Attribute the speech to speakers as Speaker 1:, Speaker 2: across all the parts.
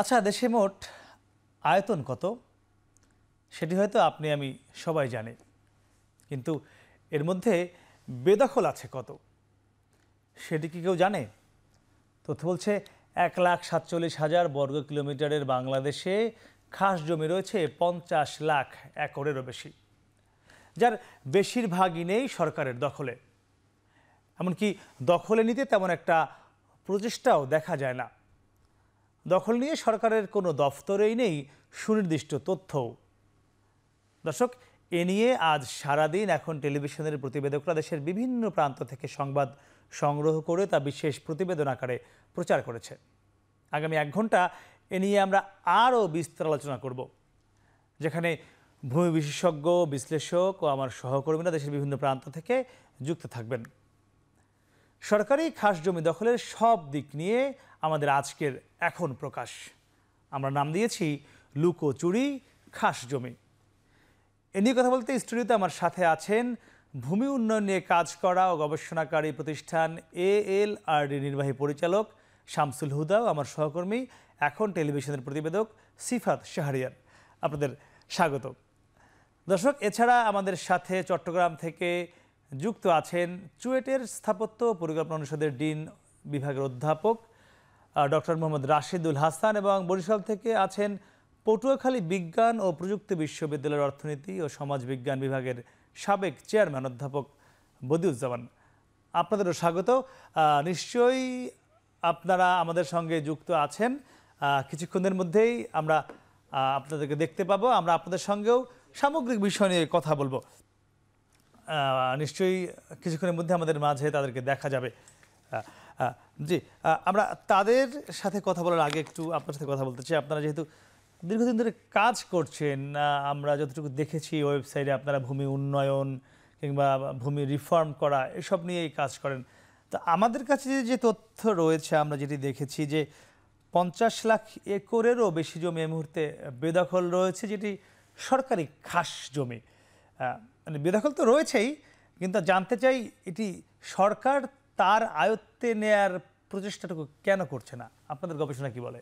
Speaker 1: আচ্ছা দেশে মোট আয়তন কত সেটি হয়তো আপনি আমি সবাই জানি কিন্তু এর মধ্যে বেদখল আছে কত সেটি কি কেউ জানে তথ্য বলছে এক লাখ সাতচল্লিশ হাজার বর্গ কিলোমিটারের বাংলাদেশে খাস জমি রয়েছে পঞ্চাশ লাখ একরেরও বেশি যার বেশিরভাগই নেই সরকারের দখলে এমনকি দখলে নিতে তেমন একটা প্রচেষ্টাও দেখা যায় না দখল নিয়ে সরকারের কোনো দফতরেই নেই সুনির্দিষ্ট তথ্য দর্শক এ নিয়ে আজ সারাদিন এখন টেলিভিশনের প্রতিবেদকরা দেশের বিভিন্ন প্রান্ত থেকে সংবাদ সংগ্রহ করে তা বিশেষ প্রতিবেদন আকারে প্রচার করেছে আগামী এক ঘন্টা এ নিয়ে আমরা আরও বিস্তার আলোচনা করব যেখানে ভূমি বিশেষজ্ঞ বিশ্লেষক ও আমার সহকর্মীরা দেশের বিভিন্ন প্রান্ত থেকে যুক্ত থাকবেন সরকারি খাস জমি দখলের সব দিক নিয়ে আমাদের আজকের এখন প্রকাশ আমরা নাম দিয়েছি লুকো চুরি খাস জমি এ নিয়ে কথা বলতে স্টুডিওতে আমার সাথে আছেন ভূমি উন্নয়ন নিয়ে কাজ করা ও গবেষণাকারী প্রতিষ্ঠান এ এল আর ডি নির্বাহী পরিচালক শামসুল হুদা আমার সহকর্মী এখন টেলিভিশনের প্রতিবেদক সিফাত শাহরিয়ার আপনাদের স্বাগত দর্শক এছাড়া আমাদের সাথে চট্টগ্রাম থেকে যুক্ত আছেন চুয়েটের স্থাপত্য পরিকল্পনা অনুষদের ডিন বিভাগের অধ্যাপক ডক্টর মোহাম্মদ রাশিদুল হাসান এবং বরিশাল থেকে আছেন পটুয়াখালী বিজ্ঞান ও প্রযুক্তি বিশ্ববিদ্যালয়ের অর্থনীতি ও সমাজবিজ্ঞান বিভাগের সাবেক চেয়ারম্যান অধ্যাপক বদিউজ্জামান আপনাদেরও স্বাগত নিশ্চয়ই আপনারা আমাদের সঙ্গে যুক্ত আছেন কিছুক্ষণের মধ্যেই আমরা আপনাদেরকে দেখতে পাবো আমরা আপনাদের সঙ্গেও সামগ্রিক বিষয় নিয়ে কথা বলবো নিশ্চয়ই কিছুক্ষণের মধ্যে আমাদের মাঝে তাদেরকে দেখা যাবে জি আমরা তাদের সাথে কথা বলার আগে একটু আপনার সাথে কথা বলতে চাই আপনারা যেহেতু দীর্ঘদিন ধরে কাজ করছেন আমরা যতটুকু দেখেছি ওয়েবসাইটে আপনারা ভূমি উন্নয়ন কিংবা ভূমি রিফর্ম করা এসব নিয়েই কাজ করেন তো আমাদের কাছে যে তথ্য রয়েছে আমরা যেটি দেখেছি যে পঞ্চাশ লাখ একরেরও বেশি জমি এই মুহূর্তে বেদখল রয়েছে যেটি সরকারি খাস জমি মানে বেদখল তো রয়েছেই কিন্তু জানতে চাই এটি সরকার তার আয়ত্তে নেয়ার প্রচেষ্টাটুকু কেন করছে না আপনাদের গবেষণা
Speaker 2: কি বলে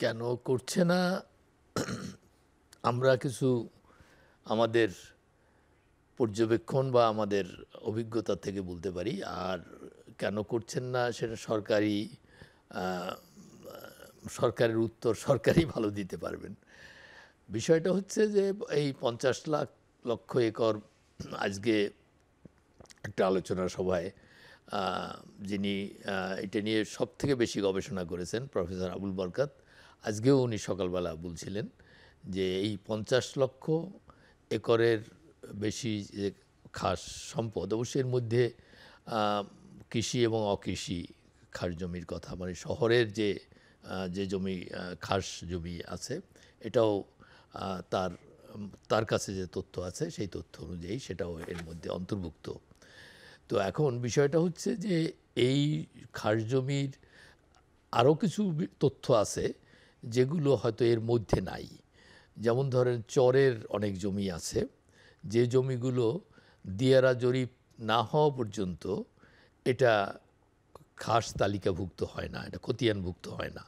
Speaker 2: কেন করছে না আমরা কিছু আমাদের পর্যবেক্ষণ বা আমাদের অভিজ্ঞতা থেকে বলতে পারি আর কেন করছেন না সেটা সরকারি সরকারের উত্তর সরকারই ভালো দিতে পারবেন বিষয়টা হচ্ছে যে এই পঞ্চাশ লাখ লক্ষ একর আজকে একটা আলোচনা সভায় যিনি এটা নিয়ে সব থেকে বেশি গবেষণা করেছেন প্রফেসর আবুল বরকাত আজকেও উনি সকালবেলা বলছিলেন যে এই পঞ্চাশ লক্ষ একরের বেশি যে খাস সম্পদ অবশ্যই এর মধ্যে কৃষি এবং অকৃষি খাস জমির কথা মানে শহরের যে যে জমি খাস জমি আছে এটাও তার তার কাছে যে তথ্য আছে সেই তথ্য অনুযায়ী সেটাও এর মধ্যে অন্তর্ভুক্ত তো এখন বিষয়টা হচ্ছে যে এই খাস জমির আরও কিছু তথ্য আছে যেগুলো হয়তো এর মধ্যে নাই যেমন ধরেন চরের অনেক জমি আছে যে জমিগুলো দিয়ারা জরিপ না হওয়া পর্যন্ত এটা খাস তালিকাভুক্ত হয় না এটা খতিয়ানভুক্ত হয় না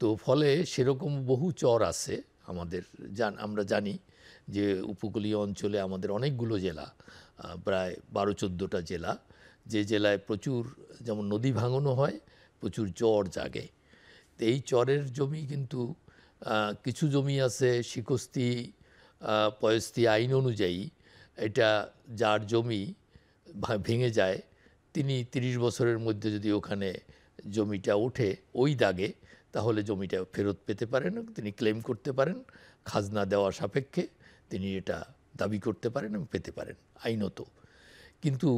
Speaker 2: তো ফলে সেরকম বহু চর আছে আমাদের জান আমরা জানি যে উপকূলীয় অঞ্চলে আমাদের অনেকগুলো জেলা প্রায় বারো চোদ্দোটা জেলা যে জেলায় প্রচুর যেমন নদী ভাঙনও হয় প্রচুর চর জাগে তো এই চরের জমি কিন্তু কিছু জমি আছে শিকস্তি পয়স্তি আইন অনুযায়ী এটা যার জমি ভেঙে যায় তিনি তিরিশ বছরের মধ্যে যদি ওখানে জমিটা ওঠে ওই দাগে তাহলে জমিটা ফেরত পেতে পারেন তিনি ক্লেম করতে পারেন খাজনা দেওয়া সাপেক্ষে তিনি এটা দাবি করতে পারেন এবং পেতে পারেন আইনত কিন্তু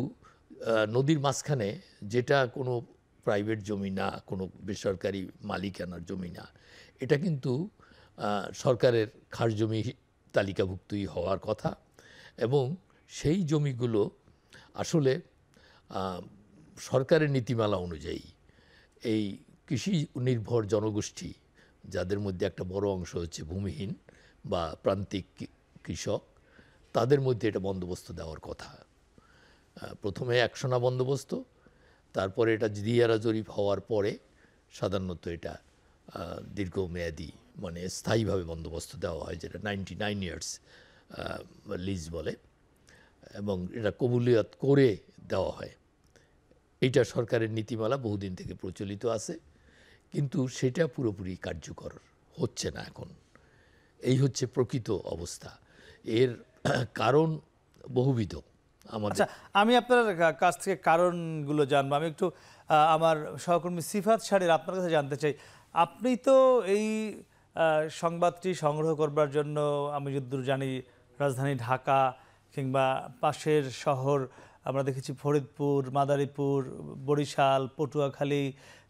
Speaker 2: নদীর মাঝখানে যেটা কোনো প্রাইভেট জমি না কোনো বেসরকারি মালিকানার জমি না এটা কিন্তু সরকারের খাস জমি তালিকাভুক্তই হওয়ার কথা এবং সেই জমিগুলো আসলে সরকারের নীতিমালা অনুযায়ী এই কৃষি নির্ভর জনগোষ্ঠী যাদের মধ্যে একটা বড় অংশ হচ্ছে ভূমিহীন বা প্রান্তিক কৃষক তাদের মধ্যে এটা বন্দোবস্ত দেওয়ার কথা প্রথমে একশোনা বন্দোবস্ত তারপরে এটা দিয়ারা জরিপ হওয়ার পরে সাধারণত এটা দীর্ঘমেয়াদী মানে স্থায়ীভাবে বন্দোবস্ত দেওয়া হয় যেটা নাইনটি নাইন ইয়ার্স লিজ বলে এবং এটা কবুলিয়াত করে দেওয়া হয় এটা সরকারের নীতিমালা বহুদিন থেকে প্রচলিত আছে কিন্তু সেটা পুরোপুরি কার্যকর হচ্ছে না এখন এই হচ্ছে প্রকৃত অবস্থা এর কারণ বহুবিধ আচ্ছা আমি আপনার কাছ থেকে কারণগুলো জানবো আমি একটু আমার
Speaker 1: সহকর্মী সিফাত সারের আপনার কাছে জানতে চাই আপনি তো এই সংবাদটি সংগ্রহ করবার জন্য আমি যদি জানি রাজধানী ঢাকা কিংবা পাশের শহর আমরা দেখেছি ফরিদপুর মাদারীপুর বরিশাল পটুয়াখালী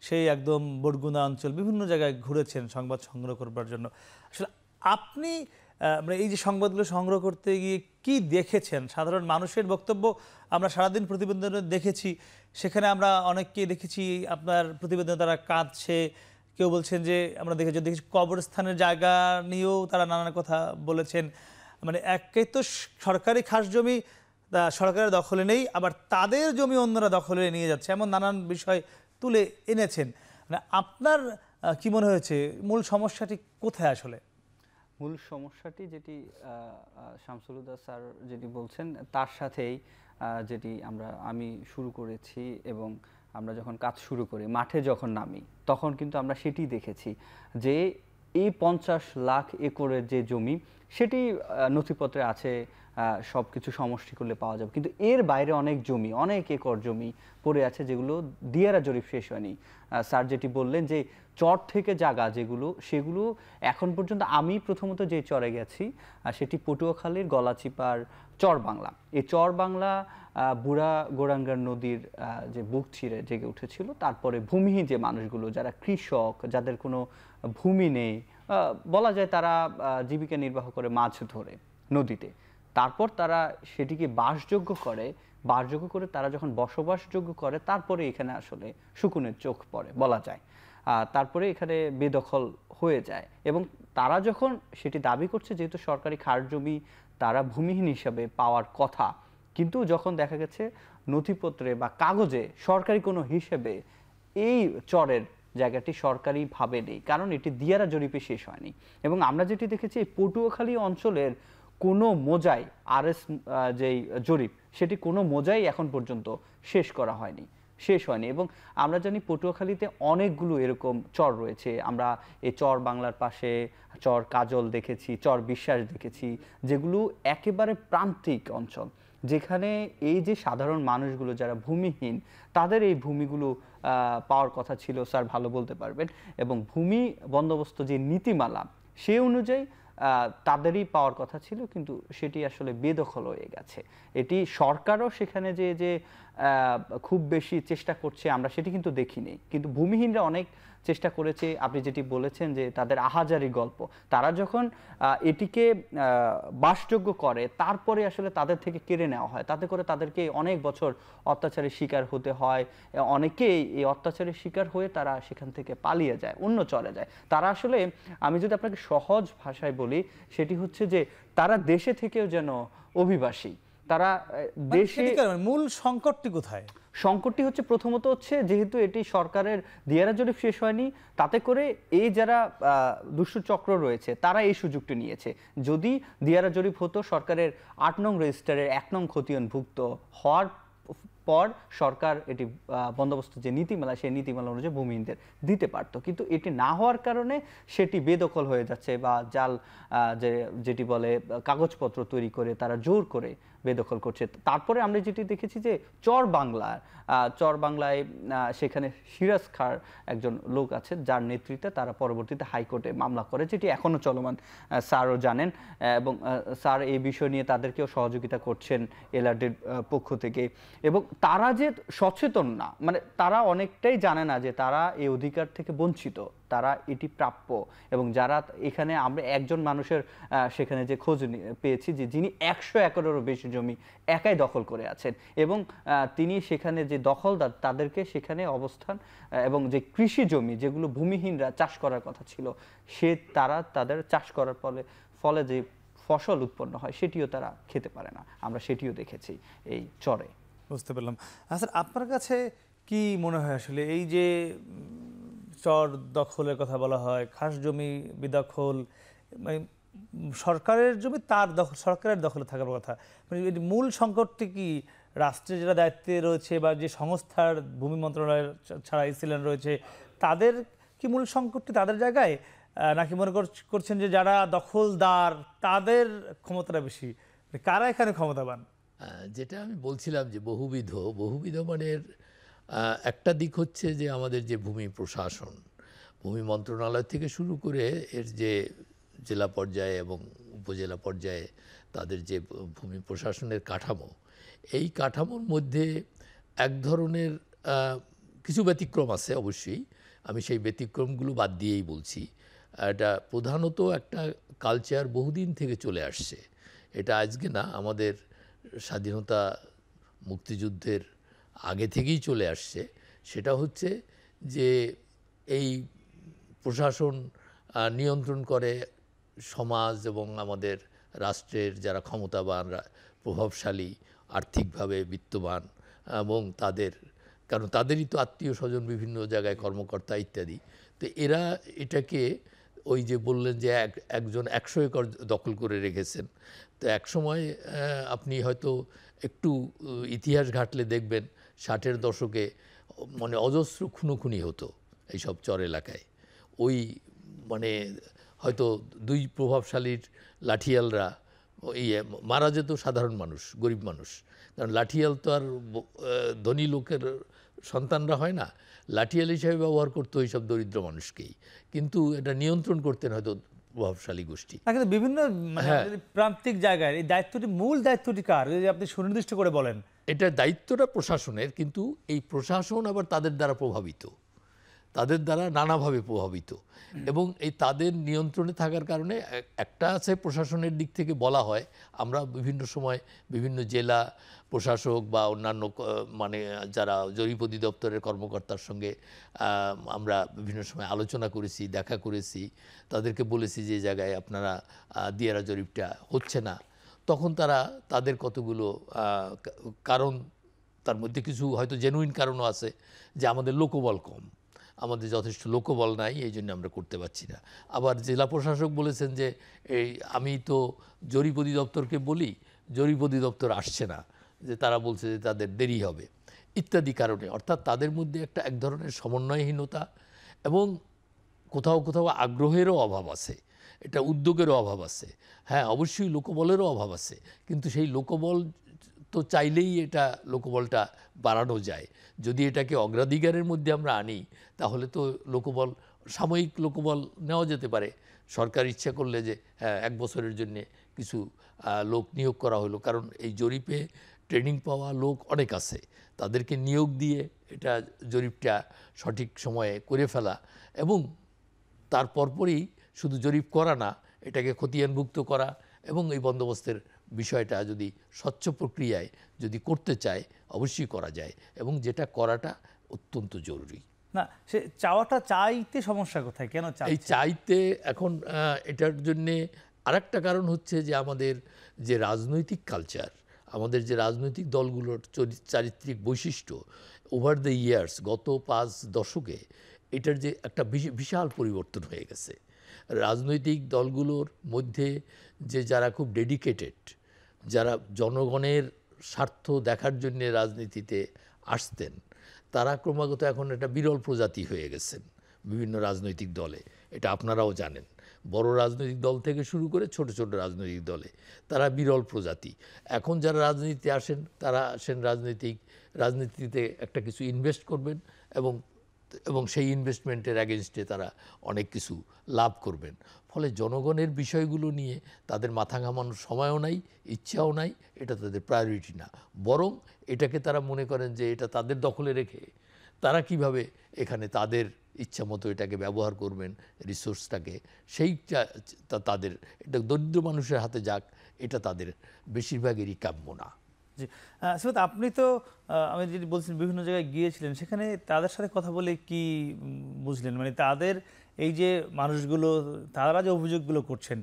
Speaker 1: সেই একদম বরগুনা অঞ্চল বিভিন্ন জায়গায় ঘুরেছেন সংবাদ সংগ্রহ করবার জন্য আসলে আপনি মানে এই যে সংবাদগুলো সংগ্রহ করতে গিয়ে কি দেখেছেন সাধারণ মানুষের বক্তব্য আমরা সারাদিন প্রতিবেদন দেখেছি সেখানে আমরা অনেককে দেখেছি আপনার প্রতিবেদনে তারা কাঁদছে কেউ বলছেন যে আমরা দেখেছি দেখেছি কবরস্থানের জায়গা নিয়েও তারা নানা কথা বলেছেন মানে একে তো সরকারি খাস জমি সরকারের দখলে নেই আবার তাদের জমি অন্যরা দখলে নিয়ে যাচ্ছে এমন নানান বিষয় তুলে এনেছেন মানে আপনার কি মনে হয়েছে মূল সমস্যাটি কোথায় আসলে
Speaker 3: মূল সমস্যাটি যেটি শামসুলুদা স্যার যেটি বলছেন তার সাথেই যেটি আমরা আমি শুরু করেছি এবং আমরা যখন কাজ শুরু করি মাঠে যখন নামি তখন কিন্তু আমরা সেটি দেখেছি যে এই পঞ্চাশ লাখ একরের যে জমি সেটি নথিপত্রে আছে সব কিছু সমষ্টি করলে পাওয়া যাবে কিন্তু এর বাইরে অনেক জমি অনেক একর জমি পড়ে আছে যেগুলো দিয়ারা জরিপ শেষ হয়নি স্যার যেটি বললেন যে চর থেকে জাগা যেগুলো সেগুলো এখন পর্যন্ত আমি প্রথমত যে চরে গেছি সেটি পটুয়াখালীর গলাচিপার চর বাংলা এই চর বাংলা বুড়া গোরাঙ্গার নদীর যে বুক ছিঁড়ে জেগে উঠেছিল তারপরে ভূমিহীন যে মানুষগুলো যারা কৃষক যাদের কোনো ভূমি নেই বলা যায় তারা জীবিকা নির্বাহ করে মাছ ধরে নদীতে তারপর তারা সেটিকে বাসযোগ্য করে বাসযোগ্য করে তারা যখন বসবাসযোগ্য করে তারপরে এখানে আসলে শকুনের চোখ পড়ে বলা যায় তারপরে এখানে বেদখল হয়ে যায় এবং তারা যখন সেটি দাবি করছে যেহেতু সরকারি খারজমি তারা ভূমিহীন হিসাবে পাওয়ার কথা কিন্তু যখন দেখা গেছে নথিপত্রে বা কাগজে সরকারি কোনো হিসেবে এই চরের জায়গাটি সরকারিভাবে নেই কারণ এটি দিয়ারা জরিপে শেষ হয়নি এবং আমরা যেটি দেখেছি পটুয়াখালী অঞ্চলের কোনো মোজাই আর এস যেই জরিপ সেটি কোনো মোজাই এখন পর্যন্ত শেষ করা হয়নি শেষ হয়নি এবং আমরা জানি পটুয়াখালীতে অনেকগুলো এরকম চর রয়েছে আমরা এই চর বাংলার পাশে চর কাজল দেখেছি চর বিশ্বাস দেখেছি যেগুলো একেবারে প্রান্তিক অঞ্চল যেখানে এই যে সাধারণ মানুষগুলো যারা ভূমিহীন তাদের এই ভূমিগুলো পাওয়ার কথা ছিল স্যার ভালো বলতে পারবেন এবং ভূমি বন্দোবস্ত যে নীতিমালা সে অনুযায়ী তাদেরই পাওয়ার কথা ছিল কিন্তু সেটি আসলে বেদখল হয়ে গেছে এটি সরকারও সেখানে যে যে খুব বেশি চেষ্টা করছে আমরা সেটি কিন্তু দেখিনি কিন্তু ভূমিহীনরা অনেক চেষ্টা করেছে আপনি যেটি বলেছেন যে তাদের আহাজারি গল্প তারা যখন এটিকে বাসযোগ্য করে তারপরে আসলে তাদের থেকে কেড়ে নেওয়া হয় তাতে করে তাদেরকে অনেক বছর অত্যাচারের শিকার হতে হয় অনেকেই এই অত্যাচারের শিকার হয়ে তারা সেখান থেকে পালিয়ে যায় অন্য চলে যায় তারা আসলে আমি যদি আপনাকে সহজ ভাষায় বলি সেটি হচ্ছে যে তারা দেশে থেকেও যেন অভিবাসী তারা মানে দেশে মানে মূল সংকটটি কোথায় সংকটটি হচ্ছে প্রথমত হচ্ছে যেহেতু এটি সরকারের দিয়ারা জরিপ শেষ হয়নি তাতে করে এই যারা চক্র রয়েছে তারা এই সুযোগটি নিয়েছে যদি দিয়ারা জরিপ হতো সরকারের আট নং রেজিস্টারের এক নং খতিয়ানভুক্ত হওয়ার পর সরকার এটি বন্দোবস্ত যে নীতিমালা সেই নীতিমালা অনুযায়ী ভূমিহীনদের দিতে পারত কিন্তু এটি না হওয়ার কারণে সেটি বেদখল হয়ে যাচ্ছে বা জাল যে যেটি বলে কাগজপত্র তৈরি করে তারা জোর করে বেদখল করছে তারপরে আমরা যেটি দেখেছি যে চর বাংলার চর বাংলায় সেখানে সিরাজ খার একজন লোক আছে যার নেতৃত্বে তারা পরবর্তীতে হাইকোর্টে মামলা করে যেটি এখনও চলমান স্যারও জানেন এবং স্যার এই বিষয় নিয়ে তাদেরকেও সহযোগিতা করছেন এলআরডির পক্ষ থেকে এবং তারা যে সচেতন না মানে তারা অনেকটাই জানে না যে তারা এই অধিকার থেকে বঞ্চিত তারা এটি প্রাপ্য এবং যারা এখানে আমরা একজন মানুষের সেখানে যে খোঁজ পেয়েছি যে যিনি একশো একরেরও বেশি জমি একাই দখল করে আছেন এবং তিনি সেখানে যে দখলদার তাদেরকে সেখানে অবস্থান এবং যে কৃষি জমি যেগুলো ভূমিহীনরা চাষ করার কথা ছিল সে তারা তাদের চাষ করার ফলে ফলে যে ফসল উৎপন্ন হয় সেটিও তারা খেতে পারে না আমরা সেটিও দেখেছি এই চরে বুঝতে পারলাম স্যার আচ্ছা, আপনার কাছে কি মনে হয় আসলে এই যে
Speaker 1: চর দখলের কথা বলা হয় খাস জমি বিদখল মানে সরকারের জমি তার দখল সরকারের দখলে থাকার কথা মানে মূল সংকটটি কি রাষ্ট্রের যারা দায়িত্বে রয়েছে বা যে সংস্থার ভূমি মন্ত্রণালয়ের ছাড়া ইসিলেন রয়েছে তাদের কি মূল সংকটটি তাদের জায়গায় নাকি মনে করছেন যে যারা
Speaker 2: দখলদার তাদের ক্ষমতাটা বেশি মানে কারা এখানে ক্ষমতাবান যেটা আমি বলছিলাম যে বহুবিধ বহুবিধ মানের একটা দিক হচ্ছে যে আমাদের যে ভূমি প্রশাসন ভূমি মন্ত্রণালয় থেকে শুরু করে এর যে জেলা পর্যায়ে এবং উপজেলা পর্যায়ে তাদের যে ভূমি প্রশাসনের কাঠামো এই কাঠামোর মধ্যে এক ধরনের কিছু ব্যতিক্রম আছে অবশ্যই আমি সেই ব্যতিক্রমগুলো বাদ দিয়েই বলছি এটা প্রধানত একটা কালচার বহুদিন থেকে চলে আসছে এটা আজকে না আমাদের স্বাধীনতা মুক্তিযুদ্ধের আগে থেকেই চলে আসছে সেটা হচ্ছে যে এই প্রশাসন নিয়ন্ত্রণ করে সমাজ এবং আমাদের রাষ্ট্রের যারা ক্ষমতাবান প্রভাবশালী আর্থিকভাবে বিত্তবান এবং তাদের কারণ তাদেরই তো আত্মীয় স্বজন বিভিন্ন জায়গায় কর্মকর্তা ইত্যাদি তো এরা এটাকে ওই যে বললেন যে এক একজন একশো একর দখল করে রেখেছেন তো এক সময় আপনি হয়তো একটু ইতিহাস ঘাটলে দেখবেন ষাটের দশকে মানে অজস্র খুনোখুনি হতো এইসব চর এলাকায় ওই মানে হয়তো দুই প্রভাবশালীর লাঠিয়ালরা এই মারা যেত সাধারণ মানুষ গরিব মানুষ কারণ লাঠিয়াল তো আর ধনী লোকের সন্তানরা হয় না লাঠিয়াল হিসাবে ব্যবহার করতো সব দরিদ্র মানুষকেই কিন্তু এটা নিয়ন্ত্রণ করতেন হয়তো প্রভাবশালী গোষ্ঠী কিন্তু বিভিন্ন মানে, হ্যাঁ। প্রান্তিক জায়গায় এই দায়িত্বটি মূল দায়িত্বটি কার যদি আপনি সুনির্দিষ্ট করে বলেন এটা দায়িত্বটা প্রশাসনের কিন্তু এই প্রশাসন আবার তাদের দ্বারা প্রভাবিত তাদের দ্বারা নানাভাবে প্রভাবিত এবং এই তাদের নিয়ন্ত্রণে থাকার কারণে একটা আছে প্রশাসনের দিক থেকে বলা হয় আমরা বিভিন্ন সময় বিভিন্ন জেলা প্রশাসক বা অন্যান্য মানে যারা জরিপ অধিদপ্তরের কর্মকর্তার সঙ্গে আমরা বিভিন্ন সময় আলোচনা করেছি দেখা করেছি তাদেরকে বলেছি যে জায়গায় আপনারা দিয়ারা জরিপটা হচ্ছে না তখন তারা তাদের কতগুলো কারণ তার মধ্যে কিছু হয়তো জেনুইন কারণও আছে যে আমাদের লোকবল কম আমাদের যথেষ্ট লোকবল নাই এই জন্য আমরা করতে পারছি না আবার জেলা প্রশাসক বলেছেন যে এই আমি তো জরিপ অধিদপ্তরকে বলি জরিপ অধিদপ্তর আসছে না যে তারা বলছে যে তাদের দেরি হবে ইত্যাদি কারণে অর্থাৎ তাদের মধ্যে একটা এক ধরনের সমন্বয়হীনতা এবং কোথাও কোথাও আগ্রহেরও অভাব আছে এটা উদ্যোগেরও অভাব আছে হ্যাঁ অবশ্যই লোকবলেরও অভাব আছে কিন্তু সেই লোকবল তো চাইলেই এটা লোকবলটা বাড়ানো যায় যদি এটাকে অগ্রাধিকারের মধ্যে আমরা আনি তাহলে তো লোকবল সাময়িক লোকবল নেওয়া যেতে পারে সরকার ইচ্ছা করলে যে হ্যাঁ এক বছরের জন্য কিছু লোক নিয়োগ করা হলো কারণ এই জরিপে ট্রেনিং পাওয়া লোক অনেক আছে তাদেরকে নিয়োগ দিয়ে এটা জরিপটা সঠিক সময়ে করে ফেলা এবং তার পরপরই শুধু জরিপ করা না এটাকে খতিয়ানভুক্ত করা এবং এই বন্দোবস্তের বিষয়টা যদি স্বচ্ছ প্রক্রিয়ায় যদি করতে চায় অবশ্যই করা যায় এবং যেটা করাটা অত্যন্ত জরুরি
Speaker 1: না সে চাওয়াটা চাইতে সমস্যা কোথায় কেন
Speaker 2: এই চাইতে এখন এটার জন্যে আরেকটা কারণ হচ্ছে যে আমাদের যে রাজনৈতিক কালচার আমাদের যে রাজনৈতিক দলগুলোর চারিত্রিক বৈশিষ্ট্য ওভার দ্য ইয়ার্স গত পাঁচ দশকে এটার যে একটা বিশাল পরিবর্তন হয়ে গেছে রাজনৈতিক দলগুলোর মধ্যে যে যারা খুব ডেডিকেটেড যারা জনগণের স্বার্থ দেখার জন্যে রাজনীতিতে আসতেন তারা ক্রমাগত এখন এটা বিরল প্রজাতি হয়ে গেছেন বিভিন্ন রাজনৈতিক দলে এটা আপনারাও জানেন বড় রাজনৈতিক দল থেকে শুরু করে ছোট ছোট রাজনৈতিক দলে তারা বিরল প্রজাতি এখন যারা রাজনীতিতে আসেন তারা আসেন রাজনৈতিক রাজনীতিতে একটা কিছু ইনভেস্ট করবেন এবং এবং সেই ইনভেস্টমেন্টের অ্যাগেনস্টে তারা অনেক কিছু লাভ করবেন ফলে জনগণের বিষয়গুলো নিয়ে তাদের মাথা ঘামানোর সময়ও নাই ইচ্ছাও নাই এটা তাদের প্রায়োরিটি না বরং এটাকে তারা মনে করেন যে এটা তাদের দখলে রেখে তারা কিভাবে এখানে তাদের ইচ্ছা মতো এটাকে ব্যবহার করবেন রিসোর্সটাকে সেই তাদের এটা দরিদ্র মানুষের হাতে যাক এটা তাদের বেশিরভাগেরই কাম্য না জি
Speaker 1: আসলে আপনি তো আমি যেটি বলছেন বিভিন্ন জায়গায় গিয়েছিলেন সেখানে তাদের সাথে কথা বলে কি বুঝলেন মানে তাদের এই যে মানুষগুলো তারা যে অভিযোগগুলো করছেন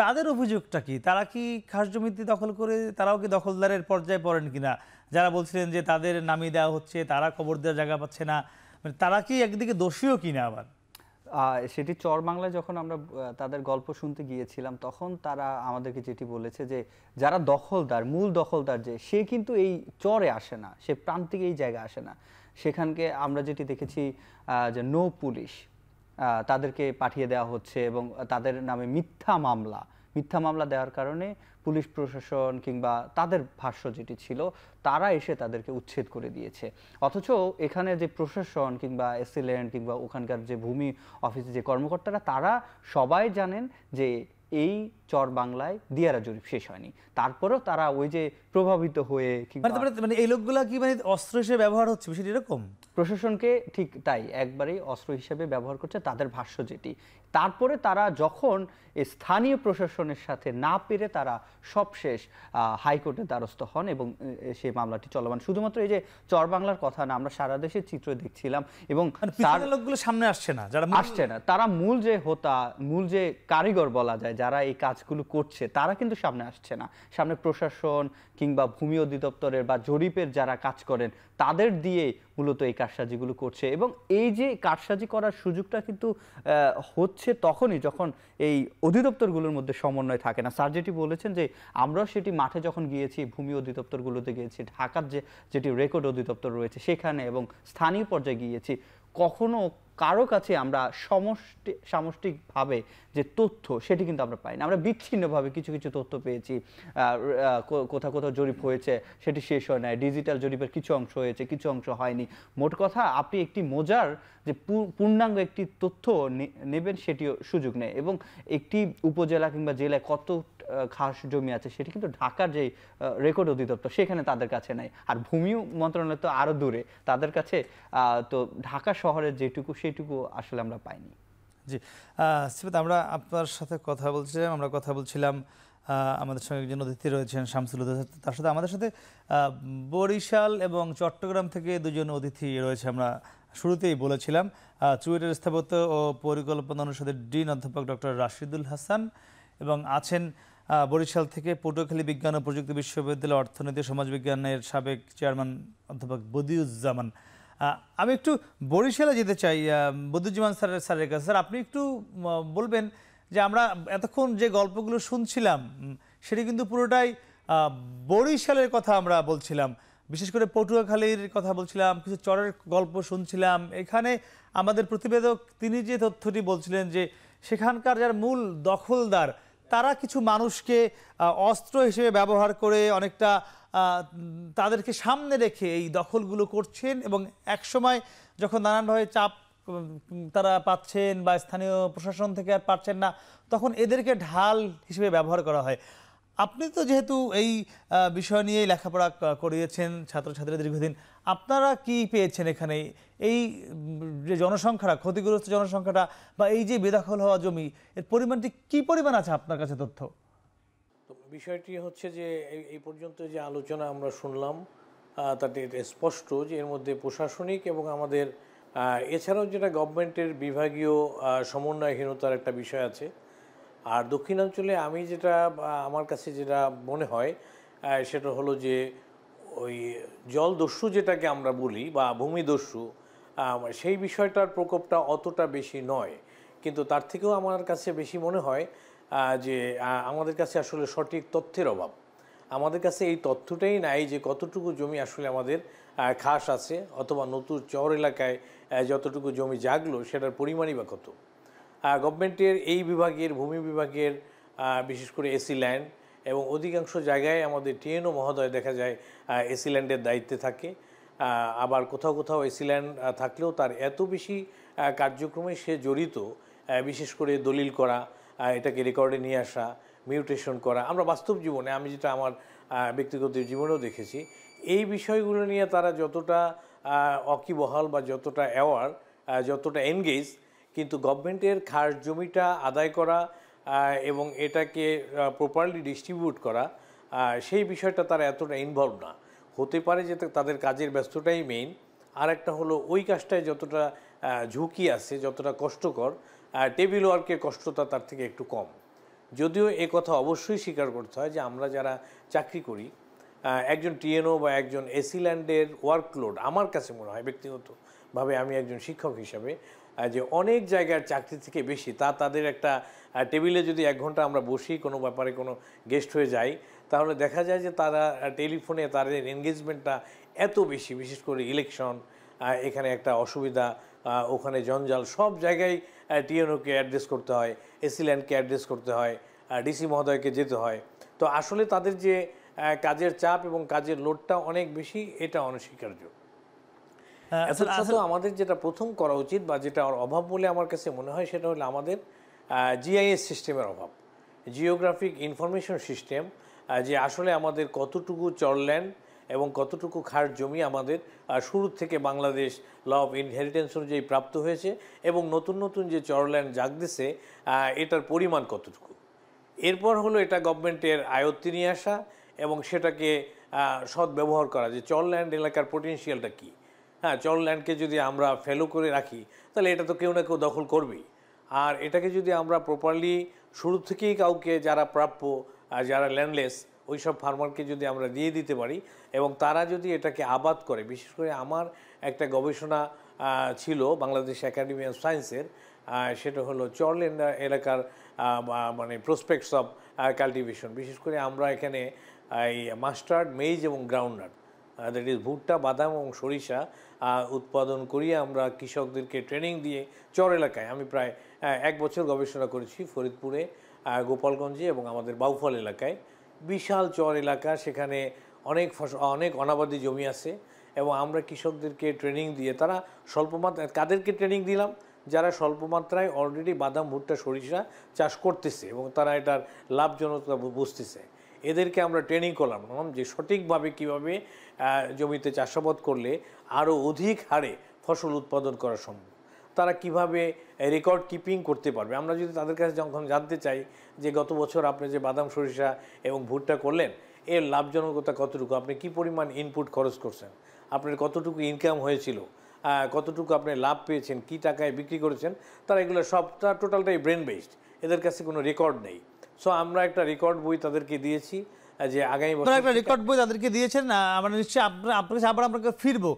Speaker 1: তাদের অভিযোগটা কি তারা কি খাস জমিতে দখল করে তারাও কি দখলদারের পর্যায়ে পড়েন কিনা যারা বলছিলেন যে তাদের নামিয়ে দেওয়া হচ্ছে তারা খবর দেওয়ার জায়গা পাচ্ছে না মানে তারা কি একদিকে দোষীও কিনা আবার
Speaker 3: সেটি চরবাংলায় যখন আমরা তাদের গল্প শুনতে গিয়েছিলাম তখন তারা আমাদেরকে যেটি বলেছে যে যারা দখলদার মূল দখলদার যে সে কিন্তু এই চরে আসে না সে প্রান্তিক এই জায়গায় আসে না সেখানকে আমরা যেটি দেখেছি যে নো পুলিশ তাদেরকে পাঠিয়ে দেওয়া হচ্ছে এবং তাদের নামে মিথ্যা মামলা মিথ্যা মামলা দেওয়ার কারণে পুলিশ প্রশাসন কিংবা তাদের ভাষ্য যেটি ছিল তারা এসে তাদেরকে উচ্ছেদ করে দিয়েছে অথচ এখানে যে প্রশাসন কিংবা এসিলেন্ট কিংবা ওখানকার যে ভূমি অফিসে যে কর্মকর্তারা তারা সবাই জানেন যে এই চর বাংলায় দিয়ারা জরিপ শেষ হয়নি তারপরেও তারা ওই যে প্রভাবিত হয়ে মানে, মানে এই লোকগুলা কি মানে অস্ত্র হিসেবে ব্যবহার হচ্ছে বিষয়টি এরকম প্রশাসনকে ঠিক তাই একবারেই অস্ত্র হিসেবে ব্যবহার করছে তাদের ভাষ্য যেটি তারপরে তারা যখন স্থানীয় প্রশাসনের সাথে না পেরে তারা সবশেষ হাইকোর্টের দ্বারস্থ হন এবং সেই মামলাটি চলমান শুধুমাত্র এই যে চর বাংলার কথা না আমরা সারা দেশের চিত্র দেখছিলাম এবং মানে লোকগুলো সামনে আসছে না যারা আসছে না তারা মূল যে হোতা মূল যে কারিগর বলা যায় যারা এই কাজ কাজগুলো করছে তারা কিন্তু সামনে আসছে না সামনে প্রশাসন কিংবা ভূমি অধিদপ্তরের বা জরিপের যারা কাজ করেন তাদের দিয়ে মূলত এই কারসাজিগুলো করছে এবং এই যে কারসাজি করার সুযোগটা কিন্তু হচ্ছে তখনই যখন এই অধিদপ্তরগুলোর মধ্যে সমন্বয় থাকে না স্যার যেটি বলেছেন যে আমরাও সেটি মাঠে যখন গিয়েছি ভূমি অধিদপ্তরগুলোতে গিয়েছি ঢাকার যে যেটি রেকর্ড অধিদপ্তর রয়েছে সেখানে এবং স্থানীয় পর্যায়ে গিয়েছি কখনো কারো কাছে আমরা সমষ্টি সামষ্টিকভাবে যে তথ্য সেটি কিন্তু আমরা পাই না আমরা বিচ্ছিন্নভাবে কিছু কিছু তথ্য পেয়েছি কোথাও কোথাও জরিপ হয়েছে সেটি শেষ হয় নাই ডিজিটাল জরিপের কিছু অংশ হয়েছে কিছু অংশ হয়নি মোট কথা আপনি একটি মজার যে পূর্ণাঙ্গ একটি তথ্য নেবেন সেটিও সুযোগ নেই এবং একটি উপজেলা কিংবা জেলায় কত খাস জমি আছে সেটি কিন্তু ঢাকার যে রেকর্ড অধিদপ্তর সেখানে তাদের কাছে নাই আর ভূমি মন্ত্রণালয় তো আরও দূরে তাদের কাছে তো ঢাকা শহরের যেটুকু সেটুকু আসলে আমরা পাইনি জি সিফাত আমরা আপনার সাথে কথা বলছিলাম আমরা
Speaker 1: কথা বলছিলাম আমাদের সঙ্গে একজন অতিথি রয়েছেন শামসুল তার সাথে আমাদের সাথে বরিশাল এবং চট্টগ্রাম থেকে দুজন অতিথি রয়েছে আমরা শুরুতেই বলেছিলাম চুয়েটের স্থাপত্য ও পরিকল্পনা অনুষদের ডিন অধ্যাপক ডক্টর রাশিদুল হাসান এবং আছেন বরিশাল থেকে পটুয়াখালী বিজ্ঞান ও প্রযুক্তি বিশ্ববিদ্যালয় অর্থনীতি সমাজবিজ্ঞানের সাবেক চেয়ারম্যান অধ্যাপক বদিউজ্জামান আমি একটু বরিশালে যেতে চাই বদিউজ্জামান স্যারের স্যারের কাছে স্যার আপনি একটু বলবেন যে আমরা এতক্ষণ যে গল্পগুলো শুনছিলাম সেটি কিন্তু পুরোটাই বরিশালের কথা আমরা বলছিলাম বিশেষ করে পটুয়াখালীর কথা বলছিলাম কিছু চরের গল্প শুনছিলাম এখানে আমাদের প্রতিবেদক তিনি যে তথ্যটি বলছিলেন যে সেখানকার যার মূল দখলদার তারা কিছু মানুষকে অস্ত্র হিসেবে ব্যবহার করে অনেকটা তাদেরকে সামনে রেখে এই দখলগুলো করছেন এবং একসময় যখন নানানভাবে চাপ তারা পাচ্ছেন বা স্থানীয় প্রশাসন থেকে আর পাচ্ছেন না তখন এদেরকে ঢাল হিসেবে ব্যবহার করা হয় আপনি তো যেহেতু এই বিষয় নিয়েই লেখাপড়া করিয়েছেন ছাত্রছাত্রীরা দীর্ঘদিন আপনারা কি পেয়েছেন এখানে এই যে জনসংখ্যাটা ক্ষতিগ্রস্ত জনসংখ্যাটা বা এই যে বেদাখল হওয়া জমি এর পরিমাণটি কি পরিমাণ আছে আপনার কাছে তথ্য
Speaker 4: বিষয়টি হচ্ছে যে এই পর্যন্ত যে আলোচনা আমরা শুনলাম তাতে স্পষ্ট যে এর মধ্যে প্রশাসনিক এবং আমাদের এছাড়াও যেটা গভর্নমেন্টের বিভাগীয় সমন্বয়হীনতার একটা বিষয় আছে আর দক্ষিণাঞ্চলে আমি যেটা আমার কাছে যেটা মনে হয় সেটা হলো যে ওই জলদস্যু যেটাকে আমরা বলি বা ভূমিদস্যু সেই বিষয়টার প্রকোপটা অতটা বেশি নয় কিন্তু তার থেকেও আমার কাছে বেশি মনে হয় যে আমাদের কাছে আসলে সঠিক তথ্যের অভাব আমাদের কাছে এই তথ্যটাই নাই যে কতটুকু জমি আসলে আমাদের খাস আছে অথবা নতুন চর এলাকায় যতটুকু জমি জাগলো সেটার পরিমাণই বা কত গভর্নমেন্টের এই বিভাগের ভূমি বিভাগের বিশেষ করে এসি ল্যান্ড এবং অধিকাংশ জায়গায় আমাদের টিএনও মহোদয় দেখা যায় এসি ল্যান্ডের দায়িত্বে থাকে আবার কোথাও কোথাও এসি ল্যান্ড থাকলেও তার এত বেশি কার্যক্রমে সে জড়িত বিশেষ করে দলিল করা এটাকে রেকর্ডে নিয়ে আসা মিউটেশন করা আমরা বাস্তব জীবনে আমি যেটা আমার ব্যক্তিগত জীবনেও দেখেছি এই বিষয়গুলো নিয়ে তারা যতটা অকিবহাল বা যতটা অ্যাওয়ার যতটা এনগেজ কিন্তু গভর্নমেন্টের খাস জমিটা আদায় করা এবং এটাকে প্রপারলি ডিস্ট্রিবিউট করা সেই বিষয়টা তারা এতটা ইনভলভ না হতে পারে যে তাদের কাজের ব্যস্ততাই মেইন আর একটা হলো ওই কাজটায় যতটা ঝুঁকি আছে যতটা কষ্টকর টেবিল ওয়ার্কের কষ্টতা তার থেকে একটু কম যদিও এ কথা অবশ্যই স্বীকার করতে হয় যে আমরা যারা চাকরি করি একজন টিএনও বা একজন এসিল্যান্ডের ওয়ার্কলোড আমার কাছে মনে হয় ব্যক্তিগতভাবে আমি একজন শিক্ষক হিসাবে যে অনেক জায়গার চাকরি থেকে বেশি তা তাদের একটা টেবিলে যদি এক ঘন্টা আমরা বসি কোনো ব্যাপারে কোনো গেস্ট হয়ে যাই তাহলে দেখা যায় যে তারা টেলিফোনে তাদের এনগেজমেন্টটা এত বেশি বিশেষ করে ইলেকশন এখানে একটা অসুবিধা ওখানে জঞ্জাল সব জায়গায় টিএনওকে অ্যাড্রেস করতে হয় এসিল্যান্ডকে অ্যাড্রেস করতে হয় ডিসি মহোদয়কে যেতে হয় তো আসলে তাদের যে কাজের চাপ এবং কাজের লোডটা অনেক বেশি এটা অনস্বীকার্য হ্যাঁ, আমাদের যেটা প্রথম করা উচিত বা যেটা অভাব বলে আমার কাছে মনে হয় সেটা হলো আমাদের জিআইএস সিস্টেমের অভাব জিওগ্রাফিক ইনফরমেশন সিস্টেম যে আসলে আমাদের কতটুকু চরল্যান্ড এবং কতটুকু খার জমি আমাদের শুরু থেকে বাংলাদেশ ল অফ ইনহেরিটেন্স অনুযায়ী প্রাপ্ত হয়েছে এবং নতুন নতুন যে চরল্যান্ড জাগতেছে এটার পরিমাণ কতটুকু এরপর হলো এটা গভর্নমেন্টের আয়ত্তে নিয়ে আসা এবং সেটাকে সদ্ব্যবহার করা যে চরল্যান্ড এলাকার পোটেনশিয়ালটা কী হ্যাঁ জন ল্যান্ডকে যদি আমরা ফেলো করে রাখি তাহলে এটা তো কেউ না কেউ দখল করবেই আর এটাকে যদি আমরা প্রপারলি শুরু থেকেই কাউকে যারা প্রাপ্য যারা ল্যান্ডলেস ওই সব ফার্মারকে যদি আমরা দিয়ে দিতে পারি এবং তারা যদি এটাকে আবাদ করে বিশেষ করে আমার একটা গবেষণা ছিল বাংলাদেশ একাডেমি অফ সায়েন্সের সেটা হলো চরল্যান্ড এলাকার মানে প্রসপেক্টস অফ কাল্টিভেশন বিশেষ করে আমরা এখানে এই মাস্টার্ড মেইজ এবং গ্রাউন্ডনাট দ্যাট ইজ ভুট্টা বাদাম এবং সরিষা উৎপাদন করিয়ে আমরা কৃষকদেরকে ট্রেনিং দিয়ে চর এলাকায় আমি প্রায় এক বছর গবেষণা করেছি ফরিদপুরে গোপালগঞ্জে এবং আমাদের বাউফল এলাকায় বিশাল চর এলাকা সেখানে অনেক ফসল অনেক অনাবাদি জমি আছে এবং আমরা কৃষকদেরকে ট্রেনিং দিয়ে তারা স্বল্প মাত্রায় কাদেরকে ট্রেনিং দিলাম যারা স্বল্প মাত্রায় অলরেডি বাদাম ভুট্টা সরিষা চাষ করতেছে এবং তারা এটার লাভজনকতা বুঝতেছে এদেরকে আমরা ট্রেনিং করলাম যে সঠিকভাবে কিভাবে জমিতে চাষাবাদ করলে আরও অধিক হারে ফসল উৎপাদন করা সম্ভব তারা কিভাবে রেকর্ড কিপিং করতে পারবে আমরা যদি তাদের কাছে যখন জানতে চাই যে গত বছর আপনি যে বাদাম সরিষা এবং ভুট্টা করলেন এর লাভজনকতা কতটুকু আপনি কি পরিমাণ ইনপুট খরচ করছেন আপনার কতটুকু ইনকাম হয়েছিল কতটুকু আপনি লাভ পেয়েছেন কি টাকায় বিক্রি করেছেন তারা এগুলো সবটা টোটালটাই ব্রেন বেসড এদের কাছে কোনো রেকর্ড নেই সো আমরা একটা রেকর্ড বই তাদেরকে দিয়েছি যে আগামী বছর একটা রেকর্ড
Speaker 1: বই তাদেরকে দিয়েছেন আমরা নিশ্চয়ই আপনার কাছে আবার আপনাকে ফিরবো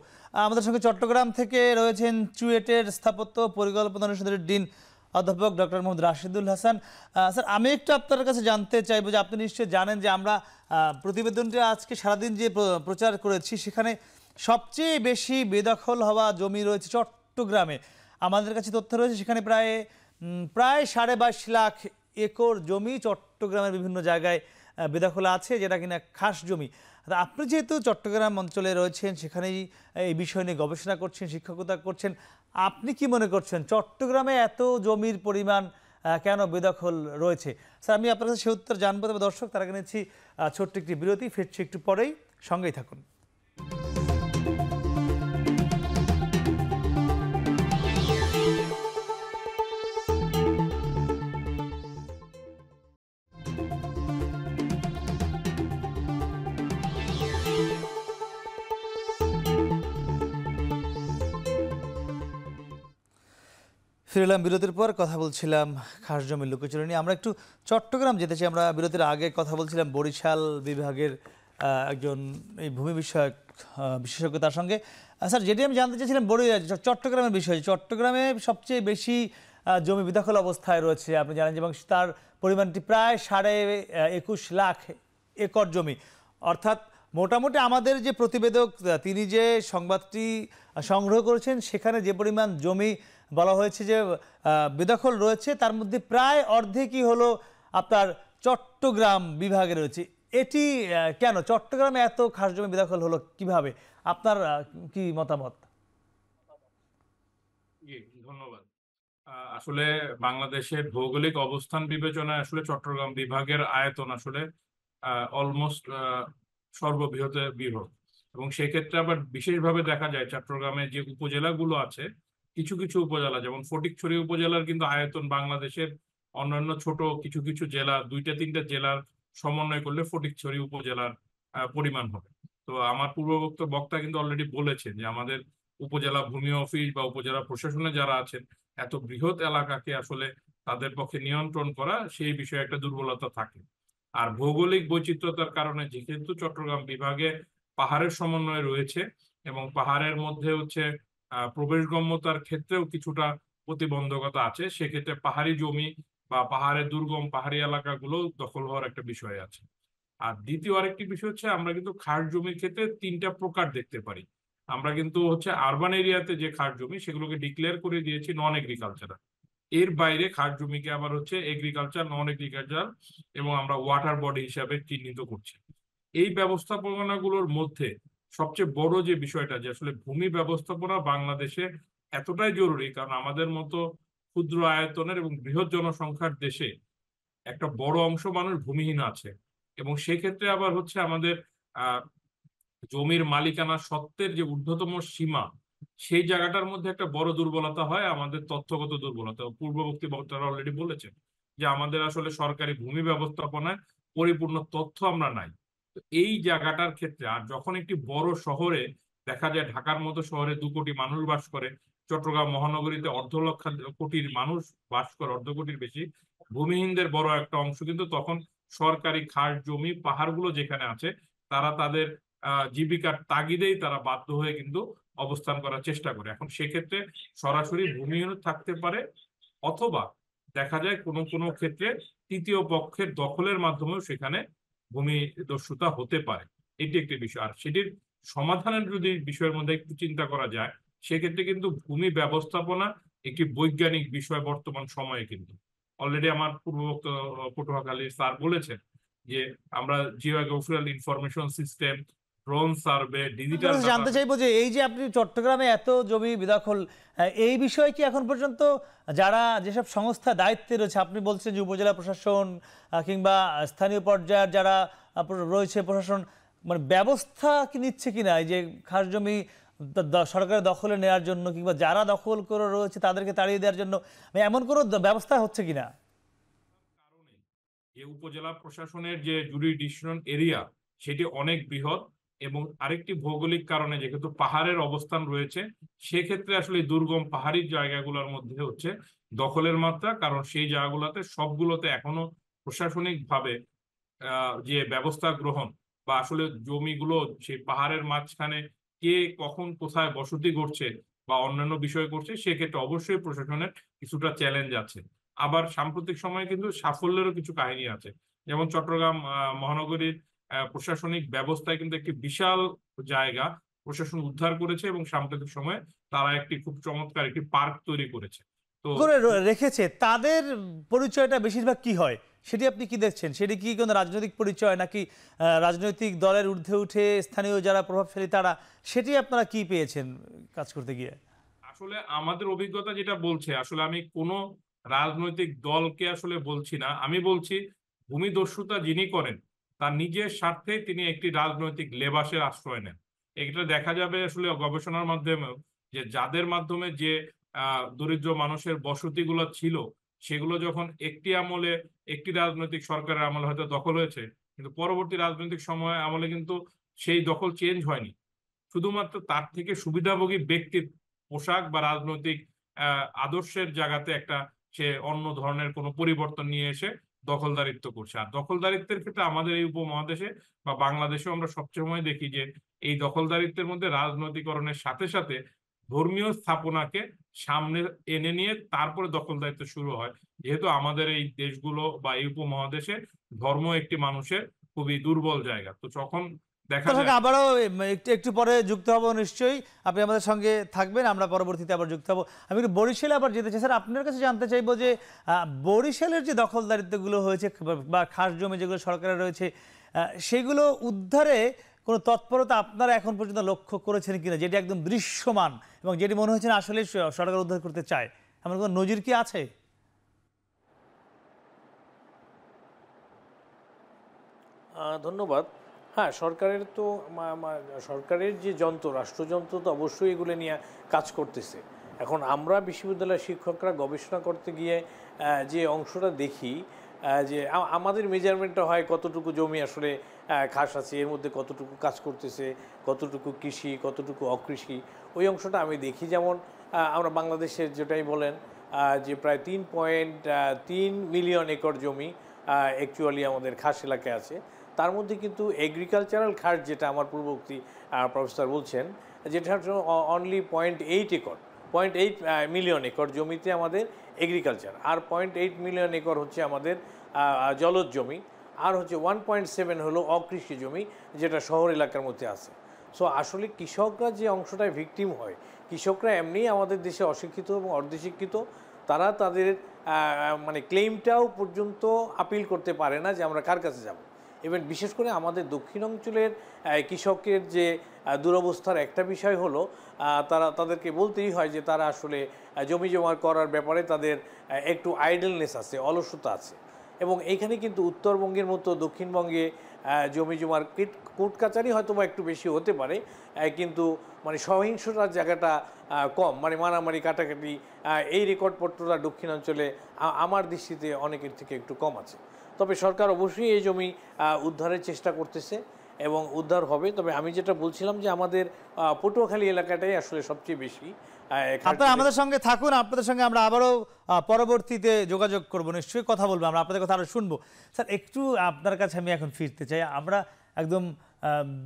Speaker 1: আমাদের সঙ্গে চট্টগ্রাম থেকে রয়েছেন চুয়েটের স্থাপত্য পরিকল্পনা অনুষদের ডিন অধ্যাপক ডক্টর মোহাম্মদ রাশিদুল হাসান স্যার আমি একটু আপনার কাছে জানতে চাইব যে আপনি নিশ্চয়ই জানেন যে আমরা প্রতিবেদনটি আজকে সারাদিন যে প্রচার করেছি সেখানে সবচেয়ে বেশি বেদখল হওয়া জমি রয়েছে চট্টগ্রামে আমাদের কাছে তথ্য রয়েছে সেখানে প্রায় প্রায় সাড়ে বাইশ লাখ একর জমি চট্টগ্রামের বিভিন্ন জায়গায় বেদাখোলা আছে যেটা কিনা খাস জমি আপনি যেহেতু চট্টগ্রাম অঞ্চলে রয়েছেন সেখানেই এই বিষয় নিয়ে গবেষণা করছেন শিক্ষকতা করছেন আপনি কি মনে করছেন চট্টগ্রামে এত জমির পরিমাণ কেন বেদখল রয়েছে স্যার আমি আপনার কাছে সে উত্তর জানবো তবে দর্শক তারা কিনেছি ছোট্ট একটি বিরতি ফিরছি একটু পরেই সঙ্গেই থাকুন ফিরলাম বিরতির পর কথা বলছিলাম খাস জমির লুকোচুরি নিয়ে আমরা একটু চট্টগ্রাম যেতে চাই আমরা বিরতির আগে কথা বলছিলাম বরিশাল বিভাগের একজন এই ভূমি বিষয়ক বিশেষজ্ঞ তার সঙ্গে স্যার যেটি আমি জানতে চাইছিলাম বড় চট্টগ্রামের বিষয় চট্টগ্রামে সবচেয়ে বেশি জমি বিদখল অবস্থায় রয়েছে আপনি জানেন এবং তার পরিমাণটি প্রায় সাড়ে একুশ লাখ একর জমি অর্থাৎ মোটামুটি আমাদের যে প্রতিবেদক তিনি যে সংবাদটি সংগ্রহ করেছেন সেখানে যে পরিমাণ জমি বলা হয়েছে যে বেদখল রয়েছে তার মধ্যে প্রায় অর্ধেকই হলো আপনার চট্টগ্রাম বিভাগে রয়েছে এটি কেন চট্টগ্রামে এত খাস জমি বেদখল হলো কিভাবে আপনার কি মতামত
Speaker 5: ধন্যবাদ আসলে বাংলাদেশের ভৌগোলিক অবস্থান বিবেচনায় আসলে চট্টগ্রাম বিভাগের আয়তন আসলে অলমোস্ট সর্ববৃহৎ বৃহৎ এবং সেক্ষেত্রে আবার বিশেষভাবে দেখা যায় চট্টগ্রামে যে উপজেলাগুলো আছে কিছু কিছু উপজেলা যেমন ফটিকছড়ি উপজেলার কিন্তু আয়তন বাংলাদেশের অন্যান্য ছোট কিছু কিছু জেলা দুইটা তিনটা জেলার সমন্বয় করলে ফটিকছড়ি উপজেলার পরিমাণ হবে তো আমার পূর্ববক্ত বক্তা কিন্তু অলরেডি বলেছেন যে আমাদের উপজেলা ভূমি অফিস বা উপজেলা প্রশাসনে যারা আছেন এত বৃহৎ এলাকাকে আসলে তাদের পক্ষে নিয়ন্ত্রণ করা সেই বিষয়ে একটা দুর্বলতা থাকে আর ভৌগোলিক বৈচিত্রতার কারণে যেহেতু চট্টগ্রাম বিভাগে পাহাড়ের সমন্বয় রয়েছে এবং পাহাড়ের মধ্যে হচ্ছে প্রবেশগম্যতার ক্ষেত্রেও কিছুটা প্রতিবন্ধকতা আছে সেক্ষেত্রে পাহাড়ি জমি বা পাহাড়ের দুর্গম পাহাড়ি এলাকাগুলো দখল হওয়ার একটা বিষয় আছে আর দ্বিতীয় আরেকটি বিষয় হচ্ছে আমরা কিন্তু খাস জমির ক্ষেত্রে তিনটা প্রকার দেখতে পারি আমরা কিন্তু হচ্ছে আরবান এরিয়াতে যে খাস জমি সেগুলোকে ডিক্লেয়ার করে দিয়েছি নন এগ্রিকালচারাল এর বাইরে খাস জমিকে আবার হচ্ছে এগ্রিকালচার নন এগ্রিকালচার এবং আমরা ওয়াটার বডি হিসাবে চিহ্নিত করছি এই ব্যবস্থাপনাগুলোর মধ্যে সবচেয়ে বড় যে বিষয়টা যে আসলে ভূমি ব্যবস্থাপনা বাংলাদেশে এতটাই জরুরি কারণ আমাদের মতো ক্ষুদ্র আয়তনের এবং বৃহৎ জনসংখ্যার দেশে একটা বড় অংশ মানুষ ভূমিহীন আছে এবং সেক্ষেত্রে আবার হচ্ছে আমাদের জমির মালিকানা সত্ত্বের যে ঊর্ধ্বতম সীমা সেই জায়গাটার মধ্যে একটা বড় দুর্বলতা হয় আমাদের তথ্যগত দুর্বলতা পূর্ববর্তী বক্তারা অলরেডি বলেছেন যে আমাদের আসলে সরকারি ভূমি ব্যবস্থাপনায় পরিপূর্ণ তথ্য আমরা নাই এই জায়গাটার ক্ষেত্রে আর যখন একটি বড় শহরে দেখা যায় ঢাকার মতো শহরে দু কোটি মানুষ বাস করে চট্টগ্রাম মহানগরীতে অর্ধ লক্ষ কোটির মানুষ বাস করে অর্ধ কোটির বেশি ভূমিহীনদের বড় একটা অংশ কিন্তু তখন সরকারি খাস জমি পাহাড়গুলো যেখানে আছে তারা তাদের জীবিকার তাগিদেই তারা বাধ্য হয়ে কিন্তু অবস্থান করার চেষ্টা করে এখন সেক্ষেত্রে সরাসরি ভূমিহীন থাকতে পারে অথবা দেখা যায় কোনো কোনো ক্ষেত্রে তৃতীয় পক্ষের দখলের মাধ্যমেও সেখানে ভূমি দস্যুতা হতে পারে এটি একটি বিষয় আর সেটির সমাধানের যদি বিষয়ের মধ্যে একটু চিন্তা করা যায় সেক্ষেত্রে কিন্তু ভূমি ব্যবস্থাপনা একটি বৈজ্ঞানিক বিষয় বর্তমান সময়ে কিন্তু অলরেডি আমার পূর্ববক্ত পটুয়াখালী স্যার বলেছেন যে আমরা geographical information system drone survey digital জানতে চাইবো যে এই
Speaker 1: যে আপনি চট্টগ্রামে এত জমি বেদখল এই বিষয়ে কি এখন পর্যন্ত যারা যেসব সংস্থা দায়িত্বে রয়েছে আপনি বলছেন যে উপজেলা প্রশাসন কিংবা স্থানীয় পর্যায়ের যারা রয়েছে প্রশাসন মানে ব্যবস্থা কি নিচ্ছে কিনা এই যে খাস জমি সরকারের দখলে নেওয়ার জন্য কিংবা যারা দখল করে রয়েছে তাদেরকে তাড়িয়ে দেওয়ার জন্য মানে এমন কোনো ব্যবস্থা হচ্ছে কিনা না
Speaker 5: উপজেলা প্রশাসনের যে জুরিডিশন এরিয়া সেটি অনেক বৃহৎ এবং আরেকটি ভৌগোলিক কারণে যেহেতু পাহাড়ের অবস্থান রয়েছে সেক্ষেত্রে আসলে দুর্গম পাহাড়ি জায়গাগুলোর মধ্যে হচ্ছে দখলের মাত্রা কারণ সেই জায়গাগুলোতে সবগুলোতে এখনো প্রশাসনিকভাবে যে ব্যবস্থা গ্রহণ বা আসলে জমিগুলো সেই পাহাড়ের মাঝখানে কে কখন কোথায় বসতি করছে বা অন্যান্য বিষয় করছে সেক্ষেত্রে অবশ্যই প্রশাসনের কিছুটা চ্যালেঞ্জ আছে আবার সাম্প্রতিক সময়ে কিন্তু সাফল্যেরও কিছু কাহিনী আছে যেমন চট্টগ্রাম মহানগরীর প্রশাসনিক ব্যবস্থায় কিন্তু একটি বিশাল জায়গা প্রশাসন উদ্ধার করেছে এবং সাম্প্রতিক সময়ে তারা একটি খুব চমৎকার একটি পার্ক তৈরি করেছে তো
Speaker 1: রেখেছে তাদের পরিচয়টা বেশিরভাগ কি হয় সেটি আপনি কি দেখছেন সেটি কি কোনো রাজনৈতিক পরিচয় নাকি রাজনৈতিক দলের ঊর্ধ্বে উঠে স্থানীয় যারা প্রভাবশালী তারা সেটি আপনারা কি পেয়েছেন কাজ করতে গিয়ে
Speaker 5: আসলে আমাদের অভিজ্ঞতা যেটা বলছে আসলে আমি কোনো রাজনৈতিক দলকে আসলে বলছি না আমি বলছি ভূমিদস্যুতা যিনি করেন তার নিজের স্বার্থে তিনি একটি রাজনৈতিক লেবাসের আশ্রয় নেন এটা দেখা যাবে আসলে গবেষণার মাধ্যমে যে যাদের মাধ্যমে যে দরিদ্র মানুষের বসতিগুলো ছিল সেগুলো যখন একটি আমলে একটি রাজনৈতিক সরকারের আমলে হয়তো দখল হয়েছে কিন্তু পরবর্তী রাজনৈতিক সময় আমলে কিন্তু সেই দখল চেঞ্জ হয়নি শুধুমাত্র তার থেকে সুবিধাভোগী ব্যক্তির পোশাক বা রাজনৈতিক আদর্শের জায়গাতে একটা সে অন্য ধরনের কোনো পরিবর্তন নিয়ে এসে দখলদারিত্ব করছে আর দখলদারিত্বের ক্ষেত্রে আমাদের এই উপমহাদেশে বা বাংলাদেশেও আমরা সবসময় দেখি যে এই দখলদারিত্বের মধ্যে রাজনৈতিকরণের সাথে সাথে ধর্মীয় স্থাপনাকে সামনে এনে নিয়ে তারপরে দখলদারিত্ব শুরু হয় যেহেতু আমাদের এই দেশগুলো বা এই উপমহাদেশে ধর্ম একটি মানুষের খুবই দুর্বল জায়গা তো যখন আবারও
Speaker 1: একটু একটু পরে যুক্ত হবো নিশ্চয়ই আপনি আমাদের সঙ্গে থাকবেন আমরা পরবর্তীতে আবার যুক্ত হবো আমি একটু বরিশালে আবার যেতে চাই স্যার আপনার কাছে জানতে চাইবো যে বরিশালের যে দখলদারিত্বগুলো হয়েছে বা খাস জমি যেগুলো সরকারের রয়েছে সেগুলো উদ্ধারে কোনো তৎপরতা আপনারা এখন পর্যন্ত লক্ষ্য করেছেন কিনা যেটি একদম দৃশ্যমান এবং যেটি মনে হয়েছে আসলে সরকার উদ্ধার করতে চায় আমার কোনো নজির কি আছে
Speaker 4: ধন্যবাদ হ্যাঁ সরকারের তো সরকারের যে যন্ত্র রাষ্ট্রযন্ত্র তো অবশ্যই এগুলো নিয়ে কাজ করতেছে এখন আমরা বিশ্ববিদ্যালয়ের শিক্ষকরা গবেষণা করতে গিয়ে যে অংশটা দেখি যে আমাদের মেজারমেন্টটা হয় কতটুকু জমি আসলে খাস আছে এর মধ্যে কতটুকু কাজ করতেছে কতটুকু কৃষি কতটুকু অকৃষি ওই অংশটা আমি দেখি যেমন আমরা বাংলাদেশের যেটাই বলেন যে প্রায় তিন পয়েন্ট তিন মিলিয়ন একর জমি অ্যাকচুয়ালি আমাদের খাস এলাকায় আছে তার মধ্যে কিন্তু এগ্রিকালচারাল খাত যেটা আমার পূর্ববর্তী প্রফেসর বলছেন যেটা only point eight acre point eight million acre জমিতে আমাদের এগ্রিকালচার আর পয়েন্ট এইট মিলিয়ন একর হচ্ছে আমাদের জলজ জমি আর হচ্ছে ওয়ান পয়েন্ট সেভেন হলো অকৃষি জমি যেটা শহর এলাকার মধ্যে আছে সো আসলে কৃষকরা যে অংশটায় ভিকটিম হয় কৃষকরা এমনি আমাদের দেশে অশিক্ষিত এবং অর্ধশিক্ষিত তারা তাদের মানে ক্লেমটাও পর্যন্ত আপিল করতে পারে না যে আমরা কার কাছে যাব এবার বিশেষ করে আমাদের দক্ষিণ অঞ্চলের কৃষকের যে দুরবস্থার একটা বিষয় হলো তারা তাদেরকে বলতেই হয় যে তারা আসলে জমি জমা করার ব্যাপারে তাদের একটু আইডলনেস আছে অলসতা আছে এবং এইখানে কিন্তু উত্তরবঙ্গের মতো দক্ষিণবঙ্গে জমি জমার কোর্ট কাচারি হয়তো বা একটু বেশি হতে পারে কিন্তু মানে সহিংসতার জায়গাটা কম মানে মারামারি কাটাকাটি এই রেকর্ডপত্রটা দক্ষিণাঞ্চলে আমার দৃষ্টিতে অনেকের থেকে একটু কম আছে তবে সরকার অবশ্যই এই জমি উদ্ধারের চেষ্টা করতেছে এবং উদ্ধার হবে তবে আমি যেটা বলছিলাম যে আমাদের পটুয়াখালী এলাকাটাই আসলে সবচেয়ে বেশি আপনারা আমাদের
Speaker 1: সঙ্গে থাকুন আপনাদের সঙ্গে আমরা আবারও পরবর্তীতে যোগাযোগ করব নিশ্চয়ই কথা বলবো আমরা আপনাদের কথা আরও শুনবো স্যার একটু আপনার কাছে আমি এখন ফিরতে চাই আমরা একদম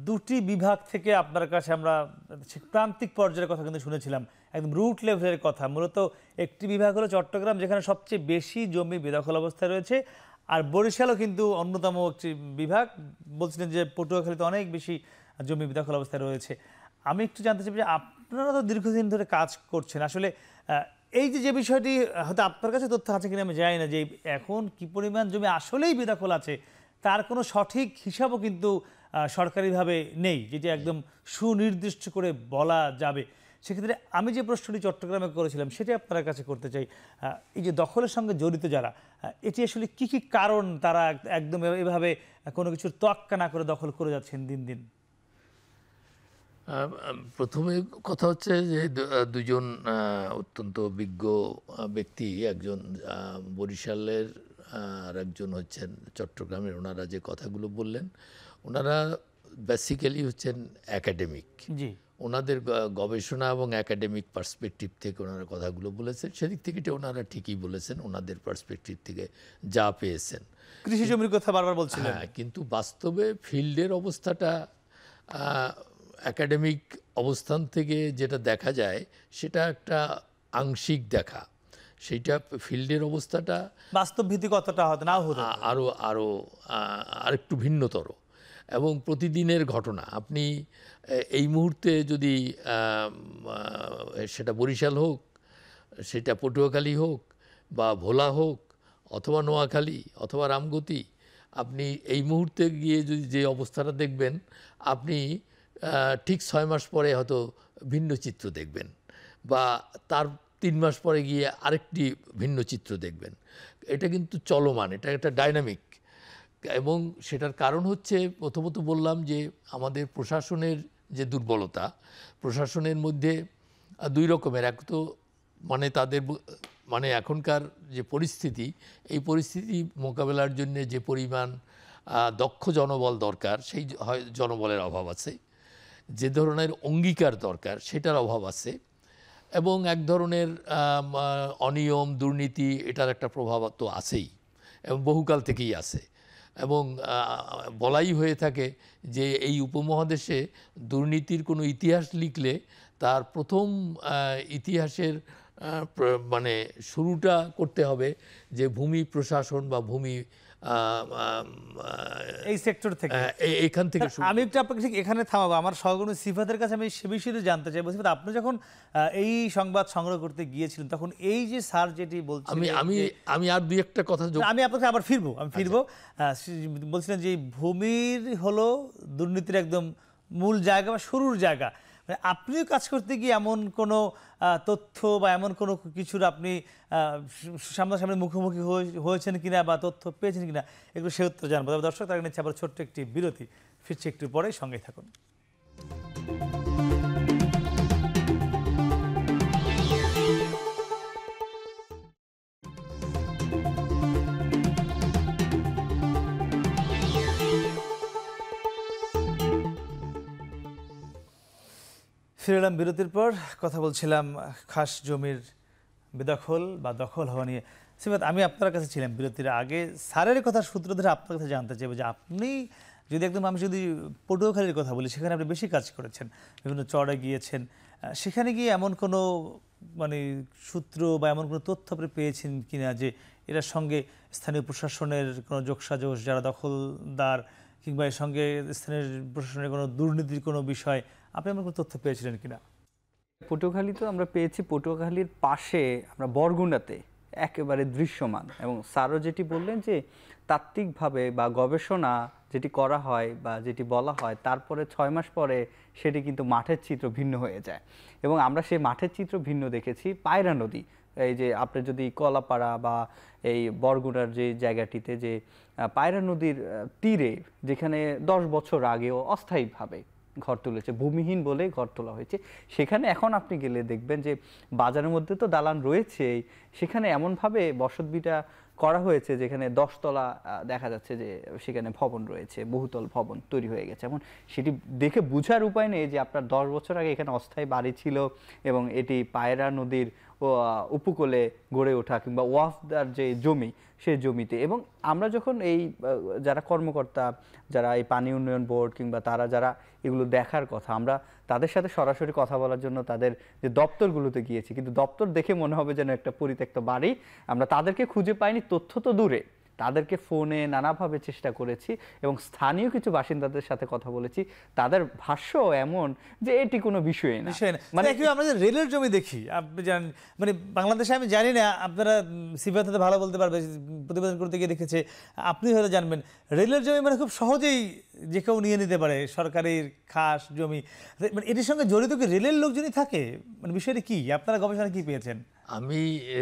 Speaker 1: দুটি বিভাগ থেকে আপনার কাছে আমরা প্রান্তিক পর্যায়ের কথা কিন্তু শুনেছিলাম একদম রুট লেভেলের কথা মূলত একটি বিভাগ হলো চট্টগ্রাম যেখানে সবচেয়ে বেশি জমি বেদখল অবস্থায় রয়েছে আর বরিশালও কিন্তু অন্যতম একটি বিভাগ বলছিলেন যে পটুয়াখালীতে অনেক বেশি জমি বিদাখল অবস্থায় রয়েছে আমি একটু জানতে চাই যে আপনারা তো দীর্ঘদিন ধরে কাজ করছেন আসলে এই যে যে বিষয়টি হয়তো আপনার কাছে তথ্য আছে কিনা আমি জানি না যে এখন কি পরিমাণ জমি আসলেই বিদাখল আছে তার কোনো সঠিক হিসাবও কিন্তু সরকারিভাবে নেই যেটি একদম সুনির্দিষ্ট করে বলা যাবে সেক্ষেত্রে আমি যে প্রশ্নটি চট্টগ্রামে করেছিলাম সেটি আপনার কাছে করতে চাই এই যে দখলের সঙ্গে জড়িত যারা এটি আসলে কি কি কারণ তারা একদম এভাবে কোনো কিছুর তোয়াক্কা না করে দখল করে যাচ্ছেন দিন দিন
Speaker 2: প্রথমে কথা হচ্ছে যে দুজন অত্যন্ত বিজ্ঞ ব্যক্তি একজন বরিশালের আর একজন হচ্ছেন চট্টগ্রামের ওনারা যে কথাগুলো বললেন ওনারা বেসিক্যালি হচ্ছেন অ্যাকাডেমিক জি ওনাদের গবেষণা এবং একাডেমিক পার্সপেকটিভ থেকে ওনারা কথাগুলো বলেছেন সেদিক থেকে ওনারা ঠিকই বলেছেন ওনাদের পার্সপেকটিভ থেকে যা পেয়েছেন কৃষি জমির কথা বারবার বলছেন হ্যাঁ কিন্তু বাস্তবে ফিল্ডের অবস্থাটা একাডেমিক অবস্থান থেকে যেটা দেখা যায় সেটা একটা আংশিক দেখা সেইটা ফিল্ডের অবস্থাটা বাস্তব ভিত্তি কতটা হতো না হতো আরও আরও আরেকটু ভিন্নতর এবং প্রতিদিনের ঘটনা আপনি এই মুহূর্তে যদি সেটা বরিশাল হোক সেটা পটুয়াখালী হোক বা ভোলা হোক অথবা নোয়াখালী অথবা রামগতি আপনি এই মুহূর্তে গিয়ে যদি যে অবস্থাটা দেখবেন আপনি ঠিক ছয় মাস পরে হয়তো ভিন্ন চিত্র দেখবেন বা তার তিন মাস পরে গিয়ে আরেকটি ভিন্ন চিত্র দেখবেন এটা কিন্তু চলমান এটা একটা ডাইনামিক এবং সেটার কারণ হচ্ছে প্রথমত বললাম যে আমাদের প্রশাসনের যে দুর্বলতা প্রশাসনের মধ্যে দুই রকমের এক তো মানে তাদের মানে এখনকার যে পরিস্থিতি এই পরিস্থিতি মোকাবেলার জন্য যে পরিমাণ দক্ষ জনবল দরকার সেই জনবলের অভাব আছে যে ধরনের অঙ্গীকার দরকার সেটার অভাব আছে এবং এক ধরনের অনিয়ম দুর্নীতি এটার একটা প্রভাব তো আছেই এবং বহুকাল থেকেই আছে এবং বলাই হয়ে থাকে যে এই উপমহাদেশে দুর্নীতির কোনো ইতিহাস লিখলে তার প্রথম ইতিহাসের মানে শুরুটা করতে হবে যে ভূমি প্রশাসন বা ভূমি এই সেক্টর থেকে এখান থেকে আমি একটু আপনাকে ঠিক এখানে থামাবো আমার সহকর্মী সিফাতের কাছে
Speaker 1: আমি সে বিষয়ে জানতে চাইবো সিফাত আপনি যখন এই সংবাদ সংগ্রহ করতে গিয়েছিলেন তখন এই যে স্যার যেটি বলছেন আমি আমি আমি আর দুই একটা কথা আমি আপনাকে আবার ফিরবো আমি আচ্ছা। ফিরবো বলছিলেন যে ভূমির হলো দুর্নীতির একদম মূল জায়গা বা শুরুর জায়গা মানে আপনিও কাজ করতে গিয়ে এমন কোনো তথ্য বা এমন কোনো কিছুর আপনি সামনাসামনি মুখোমুখি হয়েছেন কিনা বা তথ্য পেয়েছেন কিনা এগুলো সে উত্তর জানবো তবে দর্শক তার নিচ্ছে আবার ছোট্ট একটি বিরতি ফিরছে একটু পরে সঙ্গে থাকুন ফিরে এলাম বিরতির পর কথা বলছিলাম খাস জমির বেদখল বা দখল হওয়া নিয়ে সিমাত আমি আপনার কাছে ছিলাম বিরতির আগে স্যারের কথা সূত্র ধরে আপনার কাছে জানতে চাইবো যে আপনি যদি একদম আমি যদি পটুয়াখালীর কথা বলি সেখানে আপনি বেশি কাজ করেছেন বিভিন্ন চড়ে গিয়েছেন সেখানে গিয়ে এমন কোনো মানে সূত্র বা এমন কোনো তথ্য আপনি পেয়েছেন কি না যে এটার সঙ্গে স্থানীয় প্রশাসনের কোনো যোগসাজোশ যারা দখলদার কিংবা এর সঙ্গে স্থানীয় প্রশাসনের কোনো দুর্নীতির কোনো বিষয় আপনি আমার কোনো
Speaker 3: তথ্য পেয়েছিলেন কিনা পটুয়াখালী তো আমরা পেয়েছি পটুয়াখালীর পাশে আমরা বরগুনাতে একেবারে দৃশ্যমান এবং স্যারও যেটি বললেন যে তাত্ত্বিকভাবে বা গবেষণা যেটি করা হয় বা যেটি বলা হয় তারপরে ছয় মাস পরে সেটি কিন্তু মাঠের চিত্র ভিন্ন হয়ে যায় এবং আমরা সেই মাঠের চিত্র ভিন্ন দেখেছি পায়রা নদী এই যে আপনি যদি কলাপাড়া বা এই বরগুনার যে জায়গাটিতে যে পায়রা নদীর তীরে যেখানে দশ বছর আগেও অস্থায়ীভাবে ঘর তুলেছে ভূমিহীন বলে ঘর তোলা হয়েছে সেখানে এখন আপনি গেলে দেখবেন যে বাজারের মধ্যে তো দালান রয়েছে সেখানে এমনভাবে বসতবিটা করা হয়েছে যেখানে দশতলা দেখা যাচ্ছে যে সেখানে ভবন রয়েছে বহুতল ভবন তৈরি হয়ে গেছে এখন সেটি দেখে বুঝার উপায় নেই যে আপনার দশ বছর আগে এখানে অস্থায়ী বাড়ি ছিল এবং এটি পায়রা নদীর উপকূলে গড়ে ওঠা কিংবা ওয়াফদার যে জমি সে জমিতে এবং আমরা যখন এই যারা কর্মকর্তা যারা এই পানি উন্নয়ন বোর্ড কিংবা তারা যারা এগুলো দেখার কথা আমরা তাদের সাথে সরাসরি কথা বলার জন্য তাদের যে দপ্তরগুলোতে গিয়েছি কিন্তু দপ্তর দেখে মনে হবে যেন একটা পরিত্যক্ত বাড়ি আমরা তাদেরকে খুঁজে পাইনি তথ্য তো দূরে তাদেরকে ফোনে নানাভাবে চেষ্টা করেছি এবং স্থানীয় কিছু বাসিন্দাদের সাথে কথা বলেছি তাদের ভাষ্য এমন যে এটি কোনো বিষয় না মানে কি
Speaker 1: আমরা যে রেলের জমি দেখি আপনি জানেন মানে বাংলাদেশে আমি জানি না আপনারা সিবিআই তাদের ভালো বলতে পারবে প্রতিবেদন করতে গিয়ে দেখেছে আপনি হয়তো জানবেন রেলের জমি মানে খুব সহজেই যে কেউ নিয়ে নিতে পারে সরকারের খাস জমি মানে এটির সঙ্গে জড়িত কি রেলের লোকজনই থাকে মানে বিষয়টা কি আপনারা গবেষণা কি পেয়েছেন
Speaker 2: আমি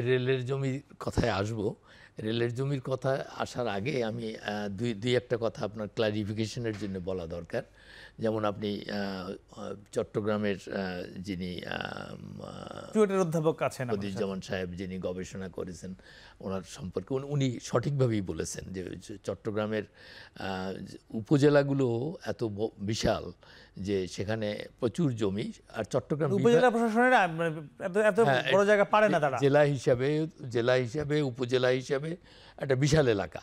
Speaker 2: রেলের জমি কথায় আসবো রেলের জমির কথা আসার আগে আমি দুই দুই একটা কথা আপনার ক্লারিফিকেশনের জন্য বলা দরকার যেমন আপনি চট্টগ্রামের যিনি অধ্যাপক আছেন যেমন সাহেব যিনি গবেষণা করেছেন ওনার সম্পর্কে উনি সঠিকভাবেই বলেছেন যে চট্টগ্রামের উপজেলাগুলো এত বিশাল যে সেখানে প্রচুর জমি আর চট্টগ্রাম মানে উপজেলা
Speaker 1: প্রশাসনের মানে এত হ্যাঁ, বড় জায়গা পারে না তারা জেলা
Speaker 2: হিসাবে জেলা হিসাবে উপজেলা হিসাবে একটা বিশাল এলাকা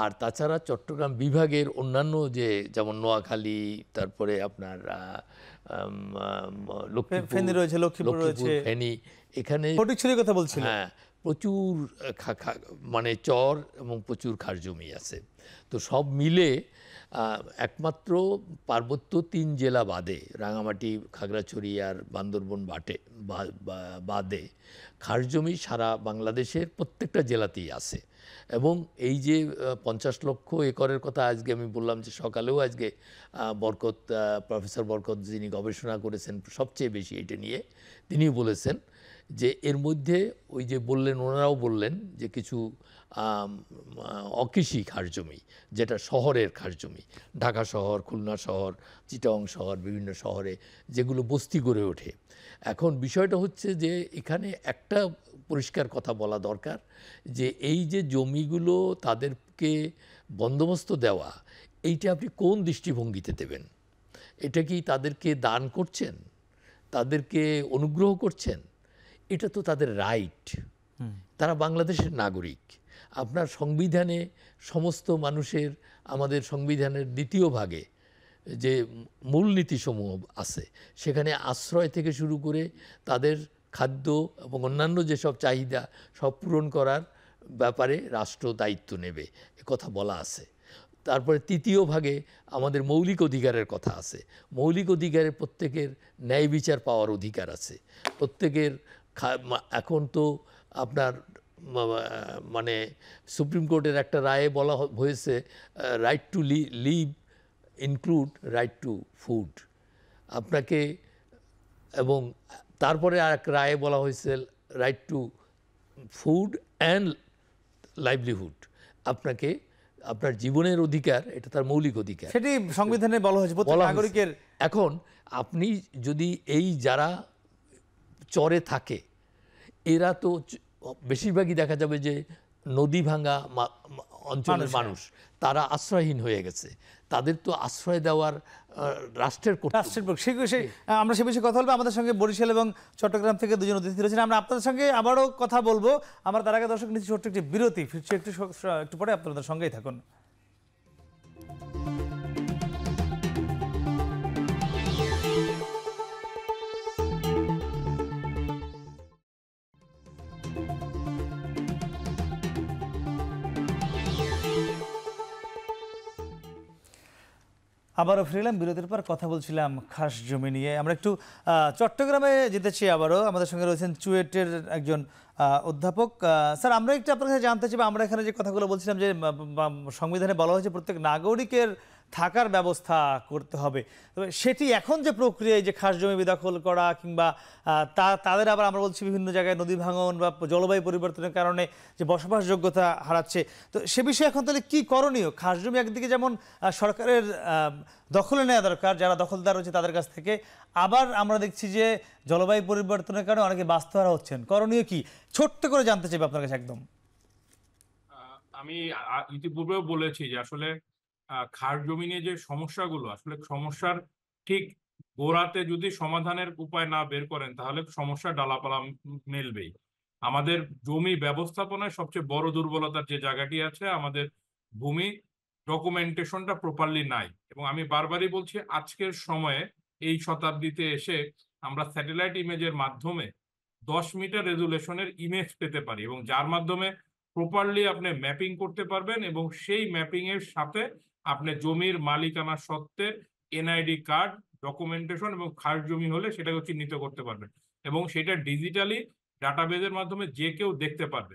Speaker 2: আর তাছাড়া চট্টগ্রাম বিভাগের অন্যান্য যে যেমন নোয়াখালী তারপরে আপনার রয়েছে রয়েছে এখানে কথা বলছি হ্যাঁ প্রচুর মানে চর এবং প্রচুর খার জমি আছে তো সব মিলে একমাত্র পার্বত্য তিন জেলা বাদে রাঙামাটি খাগড়াছড়ি আর বান্দরবন বাটে বাদে খার জমি সারা বাংলাদেশের প্রত্যেকটা জেলাতেই আছে এবং এই যে পঞ্চাশ লক্ষ একরের কথা আজকে আমি বললাম যে সকালেও আজকে বরকত প্রফেসর বরকত যিনি গবেষণা করেছেন সবচেয়ে বেশি এটা নিয়ে তিনি বলেছেন যে এর মধ্যে ওই যে বললেন ওনারাও বললেন যে কিছু অকৃষি খাসজমি যেটা শহরের খাসজমি ঢাকা শহর খুলনা শহর চিটং শহর বিভিন্ন শহরে যেগুলো বস্তি গড়ে ওঠে এখন বিষয়টা হচ্ছে যে এখানে একটা পরিষ্কার কথা বলা দরকার যে এই যে জমিগুলো তাদেরকে বন্দোবস্ত দেওয়া এইটা আপনি কোন দৃষ্টিভঙ্গিতে দেবেন এটা কি তাদেরকে দান করছেন তাদেরকে অনুগ্রহ করছেন এটা তো তাদের রাইট তারা বাংলাদেশের নাগরিক আপনার সংবিধানে সমস্ত মানুষের আমাদের সংবিধানের দ্বিতীয় ভাগে যে মূলনীতিসমূহ আছে সেখানে আশ্রয় থেকে শুরু করে তাদের খাদ্য এবং অন্যান্য যেসব চাহিদা সব পূরণ করার ব্যাপারে রাষ্ট্র দায়িত্ব নেবে কথা বলা আছে তারপরে তৃতীয় ভাগে আমাদের মৌলিক অধিকারের কথা আছে মৌলিক অধিকারে প্রত্যেকের ন্যায় বিচার পাওয়ার অধিকার আছে প্রত্যেকের এখন তো আপনার মানে সুপ্রিম কোর্টের একটা রায়ে বলা হয়েছে right to live include right to food আপনাকে এবং তারপরে আর এক রায়ে বলা হয়েছে right to food and livelihood আপনাকে আপনার জীবনের অধিকার এটা তার মৌলিক অধিকার সেটি সংবিধানে
Speaker 1: বলা হয়েছে নাগরিকের
Speaker 2: এখন আপনি যদি এই যারা চরে থাকে এরা তো বেশিরভাগই দেখা যাবে যে নদী ভাঙা অঞ্চলের মানুষ তারা আশ্রয়হীন হয়ে গেছে তাদের তো আশ্রয় দেওয়ার রাষ্ট্রের রাষ্ট্রের আমরা সে
Speaker 1: বিষয়ে কথা বলবো আমাদের সঙ্গে বরিশাল এবং চট্টগ্রাম থেকে দুজন অতিথি রয়েছেন আমরা আপনাদের সঙ্গে আবারও কথা বলবো আমরা তার আগে দর্শক নিচ্ছি ছোট্ট একটি বিরতি ফিরছি একটু একটু পরে আপনাদের সঙ্গেই থাকুন আবারও ফিরলাম বিরতির পর কথা বলছিলাম খাস জমি নিয়ে আমরা একটু চট্টগ্রামে যেতেছি আবারও আমাদের সঙ্গে রয়েছেন চুয়েটের একজন অধ্যাপক স্যার আমরা একটু আপনার কাছে জানতে চাই আমরা এখানে যে কথাগুলো বলছিলাম যে সংবিধানে বলা হয়েছে প্রত্যেক নাগরিকের থাকার ব্যবস্থা করতে হবে তবে সেটি এখন যে প্রক্রিয়ায় যে খাস জমি বেদখল করা কিংবা তা তাদের আবার আমরা বলছি বিভিন্ন জায়গায় নদী ভাঙন বা জলবায়ু পরিবর্তনের কারণে যে বসবাসযোগ্যতা হারাচ্ছে তো সে বিষয়ে এখন তাহলে কী করণীয় খাস জমি একদিকে যেমন সরকারের দখলে নেওয়া দরকার যারা দখলদার রয়েছে তাদের কাছ থেকে আবার আমরা দেখছি যে জলবায়ু পরিবর্তনের কারণে অনেকে বাস্তহারা হচ্ছেন করণীয় কি ছোট্ট করে জানতে চাইবে আপনার কাছে একদম
Speaker 5: আমি ইতিপূর্বেও বলেছি যে আসলে খার জমিনে যে সমস্যাগুলো আসলে সমস্যার ঠিক গোড়াতে যদি সমাধানের উপায় না বের করেন তাহলে সমস্যা ডালাপালা মেলবেই আমাদের জমি ব্যবস্থাপনায় সবচেয়ে বড় দুর্বলতার যে জায়গাটি আছে আমাদের ভূমি ডকুমেন্টেশনটা প্রপারলি নাই এবং আমি বারবারই বলছি আজকের সময়ে এই শতাব্দীতে এসে আমরা স্যাটেলাইট ইমেজের মাধ্যমে দশ মিটার রেজুলেশনের ইমেজ পেতে পারি এবং যার মাধ্যমে প্রপারলি আপনি ম্যাপিং করতে পারবেন এবং সেই ম্যাপিং এর সাথে আপনি জমির মালিকানা সত্ত্বের এনআইডি কার্ড ডকুমেন্টেশন এবং খাস জমি হলে সেটাকে চিহ্নিত করতে পারবেন এবং সেটা ডিজিটালি ডাটাবেজের মাধ্যমে যে কেউ দেখতে পারবে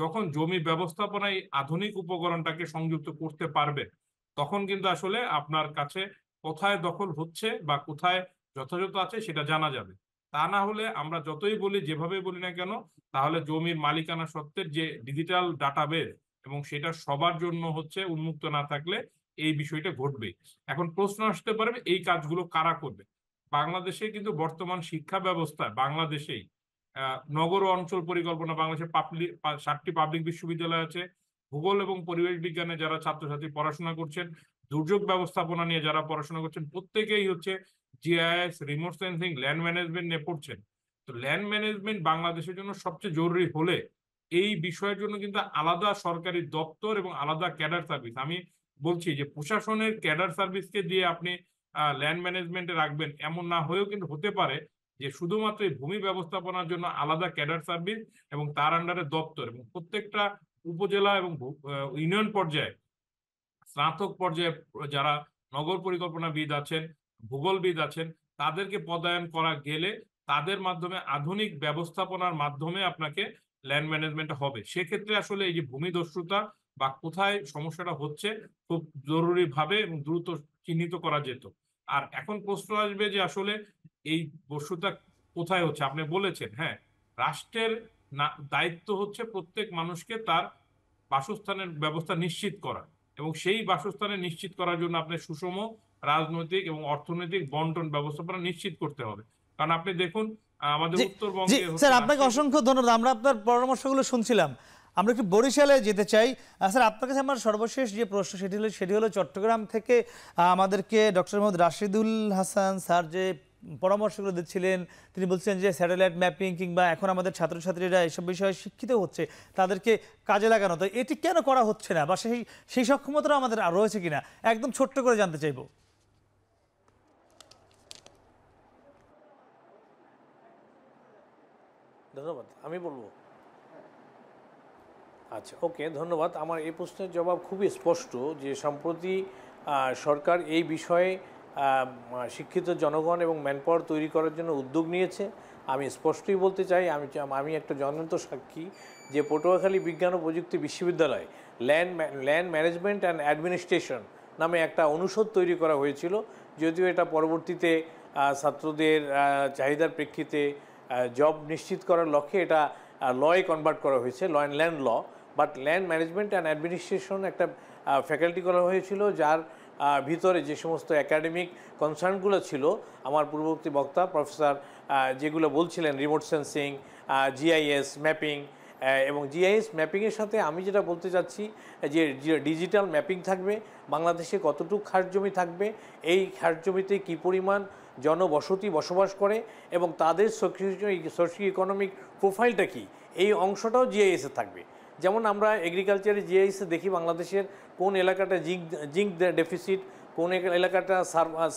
Speaker 5: যখন জমি ব্যবস্থাপনায় আধুনিক উপকরণটাকে সংযুক্ত করতে পারবে তখন কিন্তু আসলে আপনার কাছে কোথায় দখল হচ্ছে বা কোথায় যথাযথ আছে সেটা জানা যাবে তা না হলে আমরা যতই বলি যেভাবে বলি না কেন তাহলে জমির মালিকানা সত্ত্বের যে ডিজিটাল ডাটাবেজ এবং সেটা সবার জন্য হচ্ছে উন্মুক্ত না থাকলে এই বিষয়টা ঘটবে এখন প্রশ্ন আসতে পারবে এই কাজগুলো কারা করবে বাংলাদেশে কিন্তু বর্তমান শিক্ষা ব্যবস্থায় বাংলাদেশেই নগর অঞ্চল পরিকল্পনা বাংলাদেশে পাবলিক সাতটি পাবলিক বিশ্ববিদ্যালয় আছে ভূগোল এবং পরিবেশ বিজ্ঞানে যারা ছাত্রছাত্রী পড়াশোনা করছেন দুর্যোগ ব্যবস্থাপনা নিয়ে যারা পড়াশোনা করছেন প্রত্যেকেই হচ্ছে GIS remote sensing land management নিয়ে পড়ছেন তো ল্যান্ড ম্যানেজমেন্ট বাংলাদেশের জন্য সবচেয়ে জরুরি হলে এই বিষয়ের জন্য কিন্তু আলাদা সরকারি দপ্তর এবং আলাদা ক্যাডার সার্ভিস আমি বলছি যে প্রশাসনের ক্যাডার সার্ভিসকে দিয়ে আপনি ল্যান্ড ম্যানেজমেন্টে রাখবেন এমন না হয়েও কিন্তু হতে পারে যে শুধুমাত্র ভূমি ব্যবস্থাপনার জন্য আলাদা ক্যাডার সার্ভিস এবং তার আন্ডারে দপ্তর এবং প্রত্যেকটা উপজেলা এবং ইউনিয়ন পর্যায়ে স্নাতক পর্যায়ে যারা নগর পরিকল্পনাবিদ আছেন ভূগোলবিদ আছেন তাদেরকে পদায়ন করা গেলে তাদের মাধ্যমে আধুনিক ব্যবস্থাপনার মাধ্যমে আপনাকে ল্যান্ড ম্যানেজমেন্ট হবে সেক্ষেত্রে আসলে এই যে ভূমিদস্যুতা বা কোথায় সমস্যাটা হচ্ছে খুব জরুরিভাবে এবং দ্রুত চিহ্নিত করা যেত আর এখন প্রশ্ন আসবে যে আসলে এই বস্যুটা কোথায় হচ্ছে আপনি বলেছেন হ্যাঁ রাষ্ট্রের দায়িত্ব হচ্ছে প্রত্যেক মানুষকে তার বাসস্থানের ব্যবস্থা নিশ্চিত করা এবং সেই বাসস্থানে নিশ্চিত করার জন্য আপনি সুষম রাজনৈতিক এবং অর্থনৈতিক বন্টন ব্যবস্থাপনা নিশ্চিত করতে হবে কারণ আপনি দেখুন আমাদের উত্তরবঙ্গে স্যার আপনাকে
Speaker 1: অসংখ্য ধন্যবাদ আমরা আপনার পরামর্শগুলো শুনছিলাম আমরা একটু বরিশালে যেতে চাই স্যার আপনার কাছে আমার সর্বশেষ যে প্রশ্ন সেটি হলো সেটি হলো চট্টগ্রাম থেকে আমাদেরকে ডক্টর মোহাম্মদ রাশিদুল হাসান স্যার যে পরামর্শগুলো দিচ্ছিলেন তিনি বলছিলেন যে স্যাটেলাইট ম্যাপিং কিংবা এখন আমাদের ছাত্রছাত্রীরা এসব বিষয়ে শিক্ষিত হচ্ছে তাদেরকে কাজে লাগানো তো এটি কেন করা হচ্ছে না বা সেই সেই সক্ষমতাটা আমাদের রয়েছে কিনা একদম ছোট্ট করে জানতে চাইবো
Speaker 4: ধন্যবাদ আমি বলবো আচ্ছা ওকে ধন্যবাদ আমার এই প্রশ্নের জবাব খুবই স্পষ্ট যে সম্প্রতি সরকার এই বিষয়ে শিক্ষিত জনগণ এবং ম্যানপাওয়ার তৈরি করার জন্য উদ্যোগ নিয়েছে আমি স্পষ্টই বলতে চাই আমি আমি একটা জনন্ত সাক্ষী যে পটুয়াখালী বিজ্ঞান ও প্রযুক্তি বিশ্ববিদ্যালয় land land management and administration নামে একটা অনুষদ তৈরি করা হয়েছিল যদিও এটা পরবর্তীতে ছাত্রদের চাহিদার প্রেক্ষিতে জব নিশ্চিত করার লক্ষ্যে এটা লয়ে কনভার্ট করা হয়েছে law land law but land management and administration একটা ফ্যাকাল্টি করা হয়েছিল যার ভিতরে যে সমস্ত একাডেমিক কনসার্নগুলো ছিল আমার পূর্ববর্তী বক্তা প্রফেসর যেগুলো বলছিলেন রিমোট সেন্সিং জিআইএস ম্যাপিং এবং জিআইএস ম্যাপিংয়ের সাথে আমি যেটা বলতে চাচ্ছি যে ডিজিটাল ম্যাপিং থাকবে বাংলাদেশে কতটুকু জমি থাকবে এই জমিতে কি পরিমাণ জনবসতি বসবাস করে এবং তাদের সোশিও ইকোনমিক প্রোফাইলটা কী এই অংশটাও জিআইএসে থাকবে যেমন আমরা এগ্রিকালচারে জিআইসে দেখি বাংলাদেশের কোন এলাকাটা জিঙ্ক জিঙ্ক ডেফিসিট কোন এলাকাটা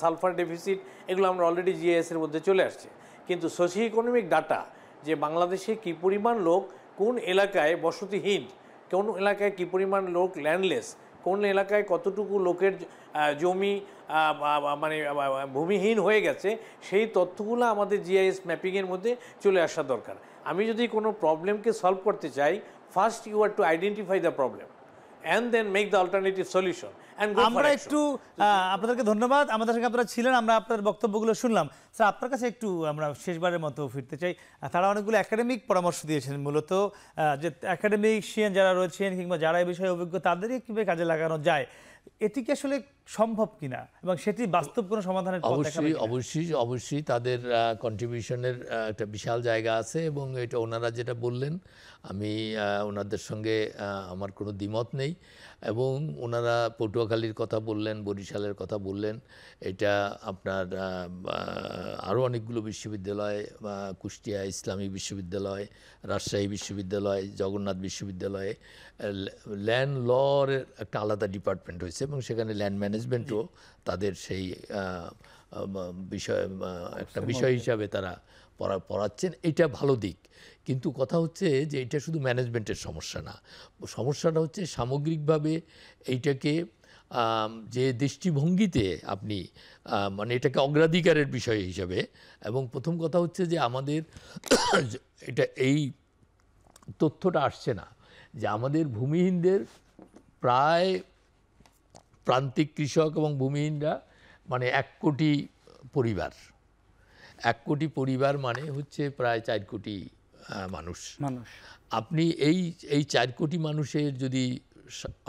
Speaker 4: সালফার ডেফিসিট এগুলো আমরা অলরেডি জিআইএসের মধ্যে চলে আসছে কিন্তু সোশিও ইকোনমিক ডাটা যে বাংলাদেশে কি পরিমাণ লোক কোন এলাকায় বসতিহীন কোন এলাকায় কি পরিমাণ লোক ল্যান্ডলেস কোন এলাকায় কতটুকু লোকের জমি মানে ভূমিহীন হয়ে গেছে সেই তথ্যগুলো আমাদের জিআইএস ম্যাপিংয়ের মধ্যে চলে আসা দরকার আমি যদি কোনো প্রবলেমকে সলভ করতে চাই first you are to identify the problem and then make the alternative solution আমরা একটু
Speaker 1: আপনাদেরকে ধন্যবাদ আমাদের সঙ্গে আপনারা ছিলেন আমরা আপনার বক্তব্যগুলো শুনলাম স্যার আপনার কাছে একটু আমরা শেষবারের মতো ফিরতে চাই তারা অনেকগুলো একাডেমিক পরামর্শ দিয়েছেন মূলত যে একাডেমিশিয়ান যারা রয়েছেন কিংবা যারা এই বিষয়ে অভিজ্ঞ তাদেরই কীভাবে কাজে লাগানো যায় এটিকে আসলে সম্ভব কিনা এবং সেটি বাস্তব কোনো সমাধানের অবশ্যই
Speaker 2: অবশ্যই অবশ্যই তাদের কন্ট্রিবিউশনের একটা বিশাল জায়গা আছে এবং এটা ওনারা যেটা বললেন আমি ওনাদের সঙ্গে আমার কোনো দ্বিমত নেই এবং ওনারা পটুয়াখালীর কথা বললেন বরিশালের কথা বললেন এটা আপনার আরও অনেকগুলো বিশ্ববিদ্যালয় কুষ্টিয়া ইসলামী বিশ্ববিদ্যালয় রাজশাহী বিশ্ববিদ্যালয় জগন্নাথ বিশ্ববিদ্যালয়ে ল্যান্ড লর একটা আলাদা ডিপার্টমেন্ট হয়েছে এবং সেখানে ল্যান্ড ম্যানেজমেন্টও তাদের সেই বিষয় একটা বিষয় হিসাবে তারা পড়া পড়াচ্ছেন এটা ভালো দিক কিন্তু কথা হচ্ছে যে এটা শুধু ম্যানেজমেন্টের সমস্যা না সমস্যাটা হচ্ছে সামগ্রিকভাবে এইটাকে যে দৃষ্টিভঙ্গিতে আপনি মানে এটাকে অগ্রাধিকারের বিষয় হিসাবে এবং প্রথম কথা হচ্ছে যে আমাদের এটা এই তথ্যটা আসছে না যে আমাদের ভূমিহীনদের প্রায় প্রান্তিক কৃষক এবং ভূমিহীনরা মানে এক কোটি পরিবার এক কোটি পরিবার মানে হচ্ছে প্রায় চার কোটি মানুষ মানুষ আপনি এই এই চার কোটি মানুষের যদি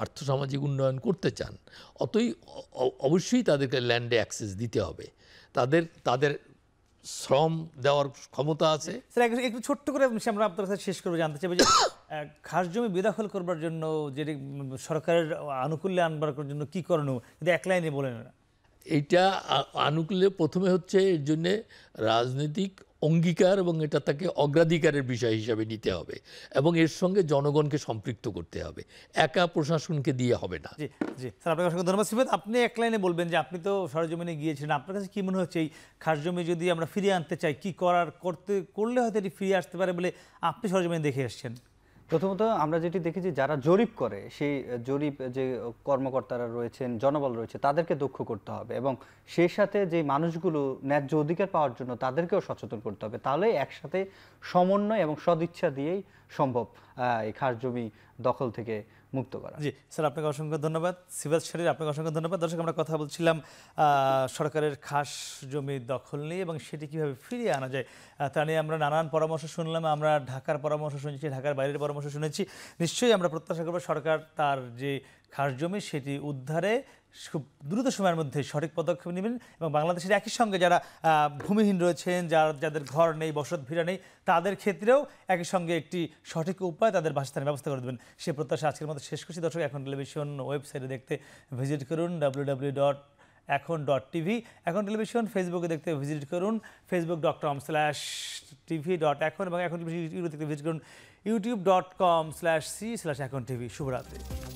Speaker 2: আর্থসামাজিক উন্নয়ন করতে চান অতই অবশ্যই তাদেরকে ল্যান্ডে অ্যাক্সেস দিতে হবে তাদের তাদের শ্রম দেওয়ার ক্ষমতা আছে স্যার একটু ছোট্ট করে আমরা আপনার কাছে শেষ করবো জানতে চাই যে
Speaker 1: খাস জমি বেদখল করবার জন্য যে সরকারের আনুকূল্যে আনবার জন্য কি করণীয় কিন্তু
Speaker 2: এক লাইনে বলেন না এইটা আনুকূল্যে প্রথমে হচ্ছে এর জন্যে রাজনৈতিক অঙ্গীকার এবং এটা তাকে অগ্রাধিকারের বিষয় হিসাবে নিতে হবে এবং এর সঙ্গে জনগণকে সম্পৃক্ত করতে হবে একা প্রশাসনকে দিয়ে হবে না জি জি স্যার আপনার অসংখ্য ধন্যবাদ সিমেদ আপনি
Speaker 1: এক লাইনে বলবেন যে আপনি তো সরজমিনে গিয়েছিলেন আপনার কাছে কী মনে হচ্ছে এই খাসজমি যদি আমরা ফিরিয়ে আনতে চাই
Speaker 3: কি করার করতে করলে হয়তো এটি ফিরিয়ে আসতে পারে বলে আপনি সরজমিনে দেখে এসছেন প্রথমত আমরা যেটি দেখি যে যারা জরিপ করে সেই জরিপ যে কর্মকর্তারা রয়েছেন জনবল রয়েছে তাদেরকে দক্ষ করতে হবে এবং সেই সাথে যে মানুষগুলো ন্যায্য অধিকার পাওয়ার জন্য তাদেরকেও সচেতন করতে হবে তাহলে একসাথে সমন্বয় এবং সদিচ্ছা দিয়েই সম্ভব এই খাস জমি দখল থেকে মুক্ত করা জি স্যার আপনাকে অসংখ্য ধন্যবাদ সিভাজ শরীর আপনাকে অসংখ্য ধন্যবাদ দর্শক
Speaker 1: আমরা কথা বলছিলাম সরকারের খাস জমি দখল নিয়ে এবং সেটি কিভাবে ফিরিয়ে আনা যায় তা নিয়ে আমরা নানান পরামর্শ শুনলাম আমরা ঢাকার পরামর্শ শুনেছি ঢাকার বাইরের পরামর্শ শুনেছি নিশ্চয়ই আমরা প্রত্যাশা করব সরকার তার যে খাস জমি সেটি উদ্ধারে খুব দ্রুত সময়ের মধ্যে সঠিক পদক্ষেপ নেবেন এবং বাংলাদেশের একই সঙ্গে যারা ভূমিহীন রয়েছেন যার যাদের ঘর নেই বসত ভিড়া নেই তাদের ক্ষেত্রেও একই সঙ্গে একটি সঠিক উপায় তাদের বাসস্থানের ব্যবস্থা করে দেবেন সে প্রত্যাশা আজকের মতো শেষ করছি দর্শক এখন টেলিভিশন ওয়েবসাইটে দেখতে ভিজিট করুন WWW dot Ekhon dot TV Ekhon television ফেসবুকে দেখতে ভিজিট করুন Facebook dot com slash TV dot Ekhon এবং এখন টেলিভিশন দেখতে ভিজিট করুন YouTube dot com slash C slash Ekhon TV শুভরাত্রি